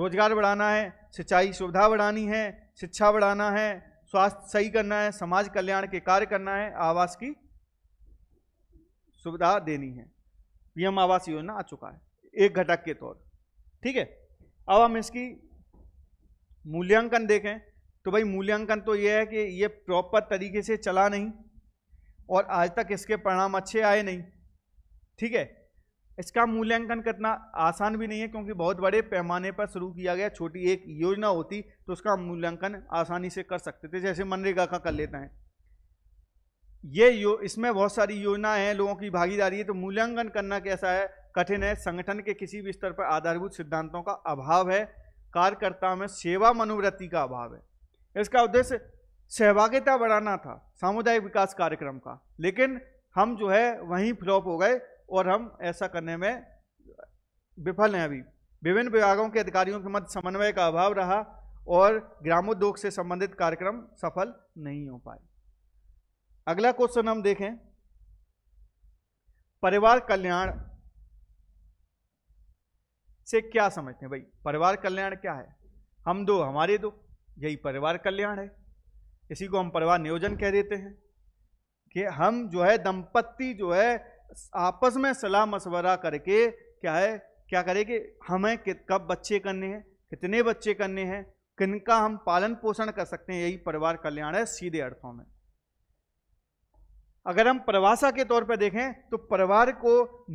रोजगार बढ़ाना है सिंचाई सुविधा बढ़ानी है शिक्षा बढ़ाना है स्वास्थ्य सही करना है समाज कल्याण के कार्य करना है आवास की सुविधा देनी है पीएम आवास योजना आ चुका है एक घटक के तौर ठीक है अब हम इसकी मूल्यांकन देखें तो भाई मूल्यांकन तो यह है कि ये प्रॉपर तरीके से चला नहीं और आज तक इसके परिणाम अच्छे आए नहीं ठीक है इसका मूल्यांकन करना आसान भी नहीं है क्योंकि बहुत बड़े पैमाने पर शुरू किया गया छोटी एक योजना होती तो उसका मूल्यांकन आसानी से कर सकते थे जैसे मनरेगा का कर लेते हैं ये यो इसमें बहुत सारी योजनाएं हैं लोगों की भागीदारी है तो मूल्यांकन करना कैसा है कठिन है संगठन के किसी भी स्तर पर आधारभूत सिद्धांतों का अभाव है कार्यकर्ता में सेवा मनोवृत्ति का अभाव है इसका उद्देश्य सहभागिता बढ़ाना था सामुदायिक विकास कार्यक्रम का लेकिन हम जो है वहीं फ्लॉप हो गए और हम ऐसा करने में विफल हैं अभी विभिन्न विभागों के अधिकारियों के मध्य समन्वय का अभाव रहा और ग्रामोद्योग से संबंधित कार्यक्रम सफल नहीं हो पाए अगला क्वेश्चन हम देखें परिवार कल्याण से क्या समझते हैं भाई परिवार कल्याण क्या है हम दो हमारे दो यही परिवार कल्याण है इसी को हम परिवार नियोजन कह देते हैं कि हम जो है दंपत्ति जो है आपस में सलाह मशवरा करके क्या है क्या करेंगे हमें कब बच्चे करने हैं कितने बच्चे करने हैं किनका हम पालन पोषण कर सकते हैं यही परिवार कल्याण है सीधे अर्थों में अगर हम प्रवासा के तौर पर देखें तो परिवार को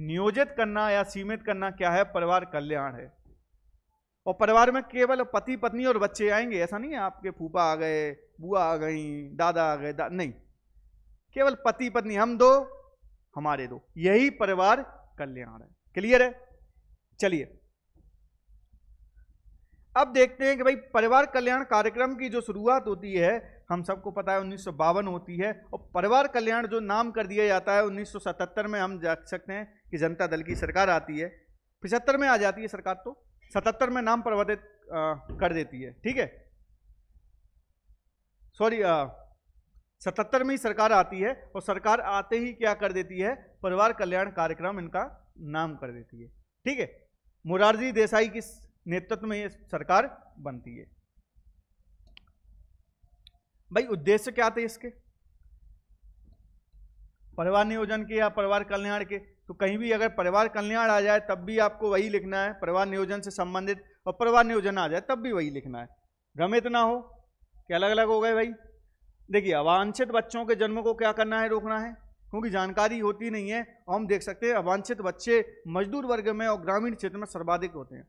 नियोजित करना या सीमित करना क्या है परिवार कल्याण है और परिवार में केवल पति पत्नी और बच्चे आएंगे ऐसा नहीं है आपके फूफा आ गए बुआ आ गई दादा आ गए दा, नहीं केवल पति पत्नी हम दो हमारे दो यही परिवार कल्याण है क्लियर है चलिए अब देखते हैं कि भाई परिवार कल्याण कार्यक्रम की जो शुरुआत होती है हम सबको पता है उन्नीस होती है और परिवार कल्याण जो नाम कर दिया जाता है 1977 में हम जा सकते हैं कि जनता दल की सरकार आती है पिछहत्तर में आ जाती है सरकार तो सतहत्तर में नाम परिवर्तित कर देती है ठीक है सॉरी सतहत्तर में ही सरकार आती है और सरकार आते ही क्या कर देती है परिवार कल्याण कार्यक्रम इनका नाम कर देती है ठीक है मुरारजी देसाई के नेतृत्व में ये सरकार बनती है भाई उद्देश्य क्या थे इसके परिवार नियोजन के या परिवार कल्याण के तो कहीं भी अगर परिवार कल्याण आ जाए तब भी आपको वही लिखना है परिवार नियोजन से संबंधित और परिवार नियोजन आ जाए तब भी वही लिखना है भ्रमित ना हो क्या अलग अलग हो गए भाई देखिए अवांछित बच्चों के जन्म को क्या करना है रोकना है क्योंकि जानकारी होती नहीं है और हम देख सकते हैं अवांछित बच्चे मजदूर वर्ग में और ग्रामीण क्षेत्र में सर्वाधिक होते हैं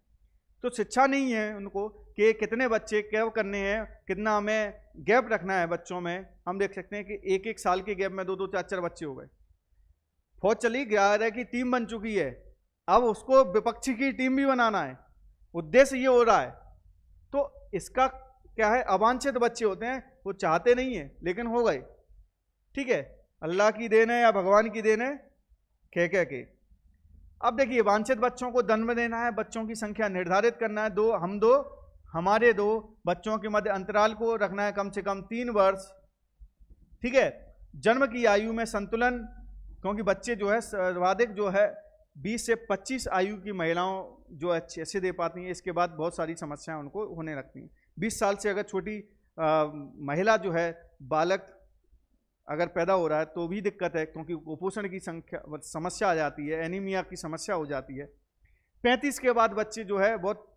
तो शिक्षा नहीं है उनको कि कितने बच्चे कैब करने हैं कितना हमें गैप रखना है बच्चों में हम देख सकते हैं कि एक एक साल के गैप में दो दो चार चार बच्चे हो गए फौज चली ग्यारह की टीम बन चुकी है अब उसको विपक्षी की टीम भी बनाना है उद्देश्य ये हो रहा है तो इसका क्या है अवांछित बच्चे होते हैं वो चाहते नहीं है लेकिन हो गए ठीक है अल्लाह की देन है या भगवान की देन है कह कह के अब देखिए वांछित बच्चों को दंड देना है बच्चों की संख्या निर्धारित करना है दो हम दो हमारे दो बच्चों के मध्य अंतराल को रखना है कम से कम तीन वर्ष ठीक है जन्म की आयु में संतुलन क्योंकि बच्चे जो है सर्वाधिक जो है 20 से 25 आयु की महिलाओं जो अच्छे से दे पाती हैं इसके बाद बहुत सारी समस्याएं उनको होने लगती हैं 20 साल से अगर छोटी महिला जो है बालक अगर पैदा हो रहा है तो भी दिक्कत है क्योंकि कुपोषण की संख्या समस्या आ जाती है एनीमिया की समस्या हो जाती है पैंतीस के बाद बच्चे जो है बहुत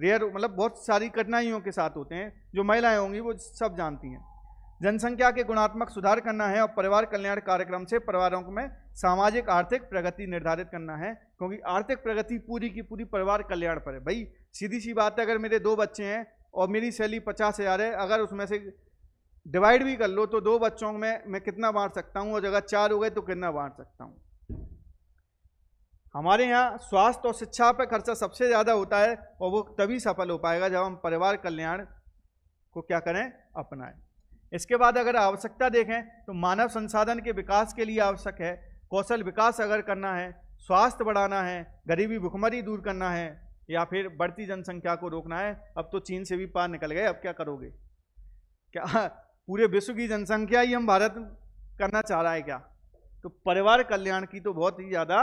रेयर मतलब बहुत सारी कठिनाइयों के साथ होते हैं जो महिलाएं होंगी वो सब जानती हैं जनसंख्या के गुणात्मक सुधार करना है और परिवार कल्याण कार्यक्रम से परिवारों में सामाजिक आर्थिक प्रगति निर्धारित करना है क्योंकि आर्थिक प्रगति पूरी की पूरी परिवार कल्याण पर है भाई सीधी सी बात है अगर मेरे दो बच्चे हैं और मेरी सैली पचास हज़ार है अगर उसमें से डिवाइड भी कर लो तो दो बच्चों में मैं कितना बांट सकता हूँ और अगर चार हो गए तो कितना बांट सकता हूँ हमारे यहाँ स्वास्थ्य और शिक्षा पर खर्चा सबसे ज़्यादा होता है और वो तभी सफल हो पाएगा जब हम परिवार कल्याण को क्या करें अपनाएं इसके बाद अगर आवश्यकता देखें तो मानव संसाधन के विकास के लिए आवश्यक है कौशल विकास अगर करना है स्वास्थ्य बढ़ाना है गरीबी भुखमरी दूर करना है या फिर बढ़ती जनसंख्या को रोकना है अब तो चीन से भी पार निकल गए अब क्या करोगे क्या पूरे विश्व की जनसंख्या ही हम भारत करना चाह रहा है क्या तो परिवार कल्याण की तो बहुत ही ज़्यादा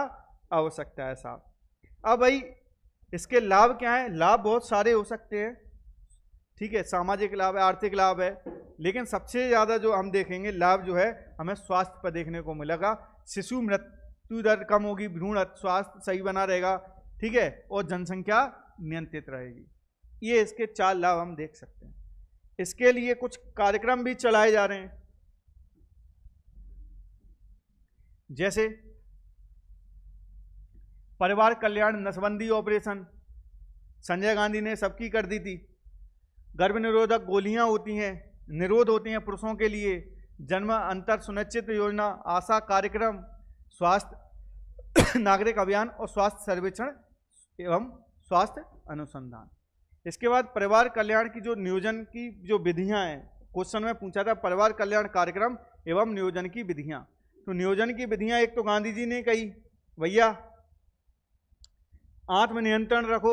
आवश्यकता है साहब अब भाई इसके लाभ क्या है लाभ बहुत सारे हो सकते हैं ठीक है सामाजिक लाभ है आर्थिक लाभ है लेकिन सबसे ज़्यादा जो हम देखेंगे लाभ जो है हमें स्वास्थ्य पर देखने को मिलेगा शिशु मृत्यु दर कम होगी भ्रूण स्वास्थ्य सही बना रहेगा ठीक है और जनसंख्या नियंत्रित रहेगी ये इसके चार लाभ हम देख सकते हैं इसके लिए कुछ कार्यक्रम भी चलाए जा रहे हैं जैसे परिवार कल्याण नसबंदी ऑपरेशन संजय गांधी ने सबकी कर दी थी गर्भ निरोधक गोलियां होती हैं निरोध होती हैं पुरुषों के लिए जन्म अंतर सुनिश्चित योजना आशा कार्यक्रम स्वास्थ्य नागरिक अभियान और स्वास्थ्य सर्वेक्षण एवं स्वास्थ्य अनुसंधान इसके बाद परिवार कल्याण की जो नियोजन की जो विधियां हैं क्वेश्चन में पूछा था परिवार कल्याण कार्यक्रम एवं नियोजन की विधियां तो नियोजन की विधियां एक तो गांधी जी ने कही भैया आत्मनियंत्रण रखो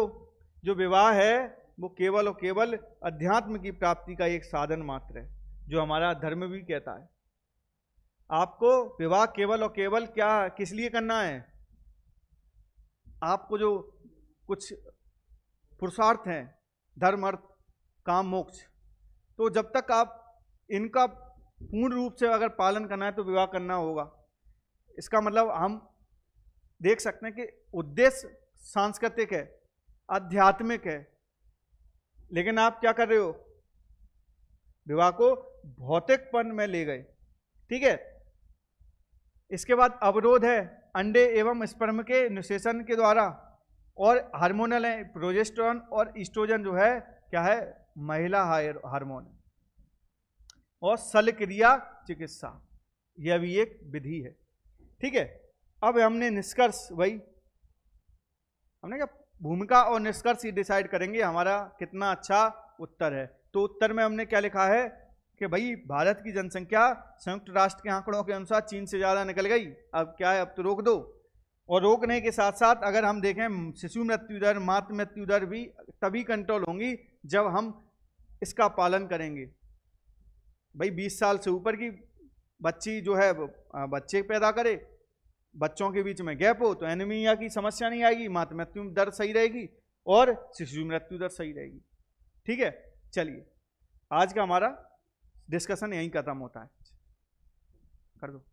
जो विवाह है वो केवल और केवल अध्यात्म की प्राप्ति का एक साधन मात्र है जो हमारा धर्म भी कहता है आपको विवाह केवल और केवल क्या किस लिए करना है आपको जो कुछ पुरुषार्थ हैं धर्म अर्थ काम मोक्ष तो जब तक आप इनका पूर्ण रूप से अगर पालन करना है तो विवाह करना होगा इसका मतलब हम देख सकते हैं कि उद्देश्य सांस्कृतिक है आध्यात्मिक है लेकिन आप क्या कर रहे हो विवाह को भौतिकपन में ले गए ठीक है इसके बाद अवरोध है अंडे एवं स्पर्म के निषेचन के द्वारा और हार्मोनल है प्रोजेस्ट्रॉन और ईस्ट्रोजन जो है क्या है महिला हार्मोन और क्रिया चिकित्सा यह भी एक विधि है ठीक है अब हमने निष्कर्ष वही हमने क्या भूमिका और निष्कर्ष ही डिसाइड करेंगे हमारा कितना अच्छा उत्तर है तो उत्तर में हमने क्या लिखा है कि भाई भारत की जनसंख्या संयुक्त राष्ट्र के आंकड़ों के अनुसार चीन से ज़्यादा निकल गई अब क्या है अब तो रोक दो और रोकने के साथ साथ अगर हम देखें शिशु मृत्यु दर मातृ मृत्यु दर भी तभी कंट्रोल होंगी जब हम इसका पालन करेंगे भाई 20 साल से ऊपर की बच्ची जो है बच्चे पैदा करे बच्चों के बीच में गैप हो तो एनिमिया की समस्या नहीं आएगी मात मृत्यु दर सही रहेगी और शिशु मृत्यु दर सही रहेगी ठीक है चलिए आज का हमारा डिस्कशन यहीं खत्म होता है कर दो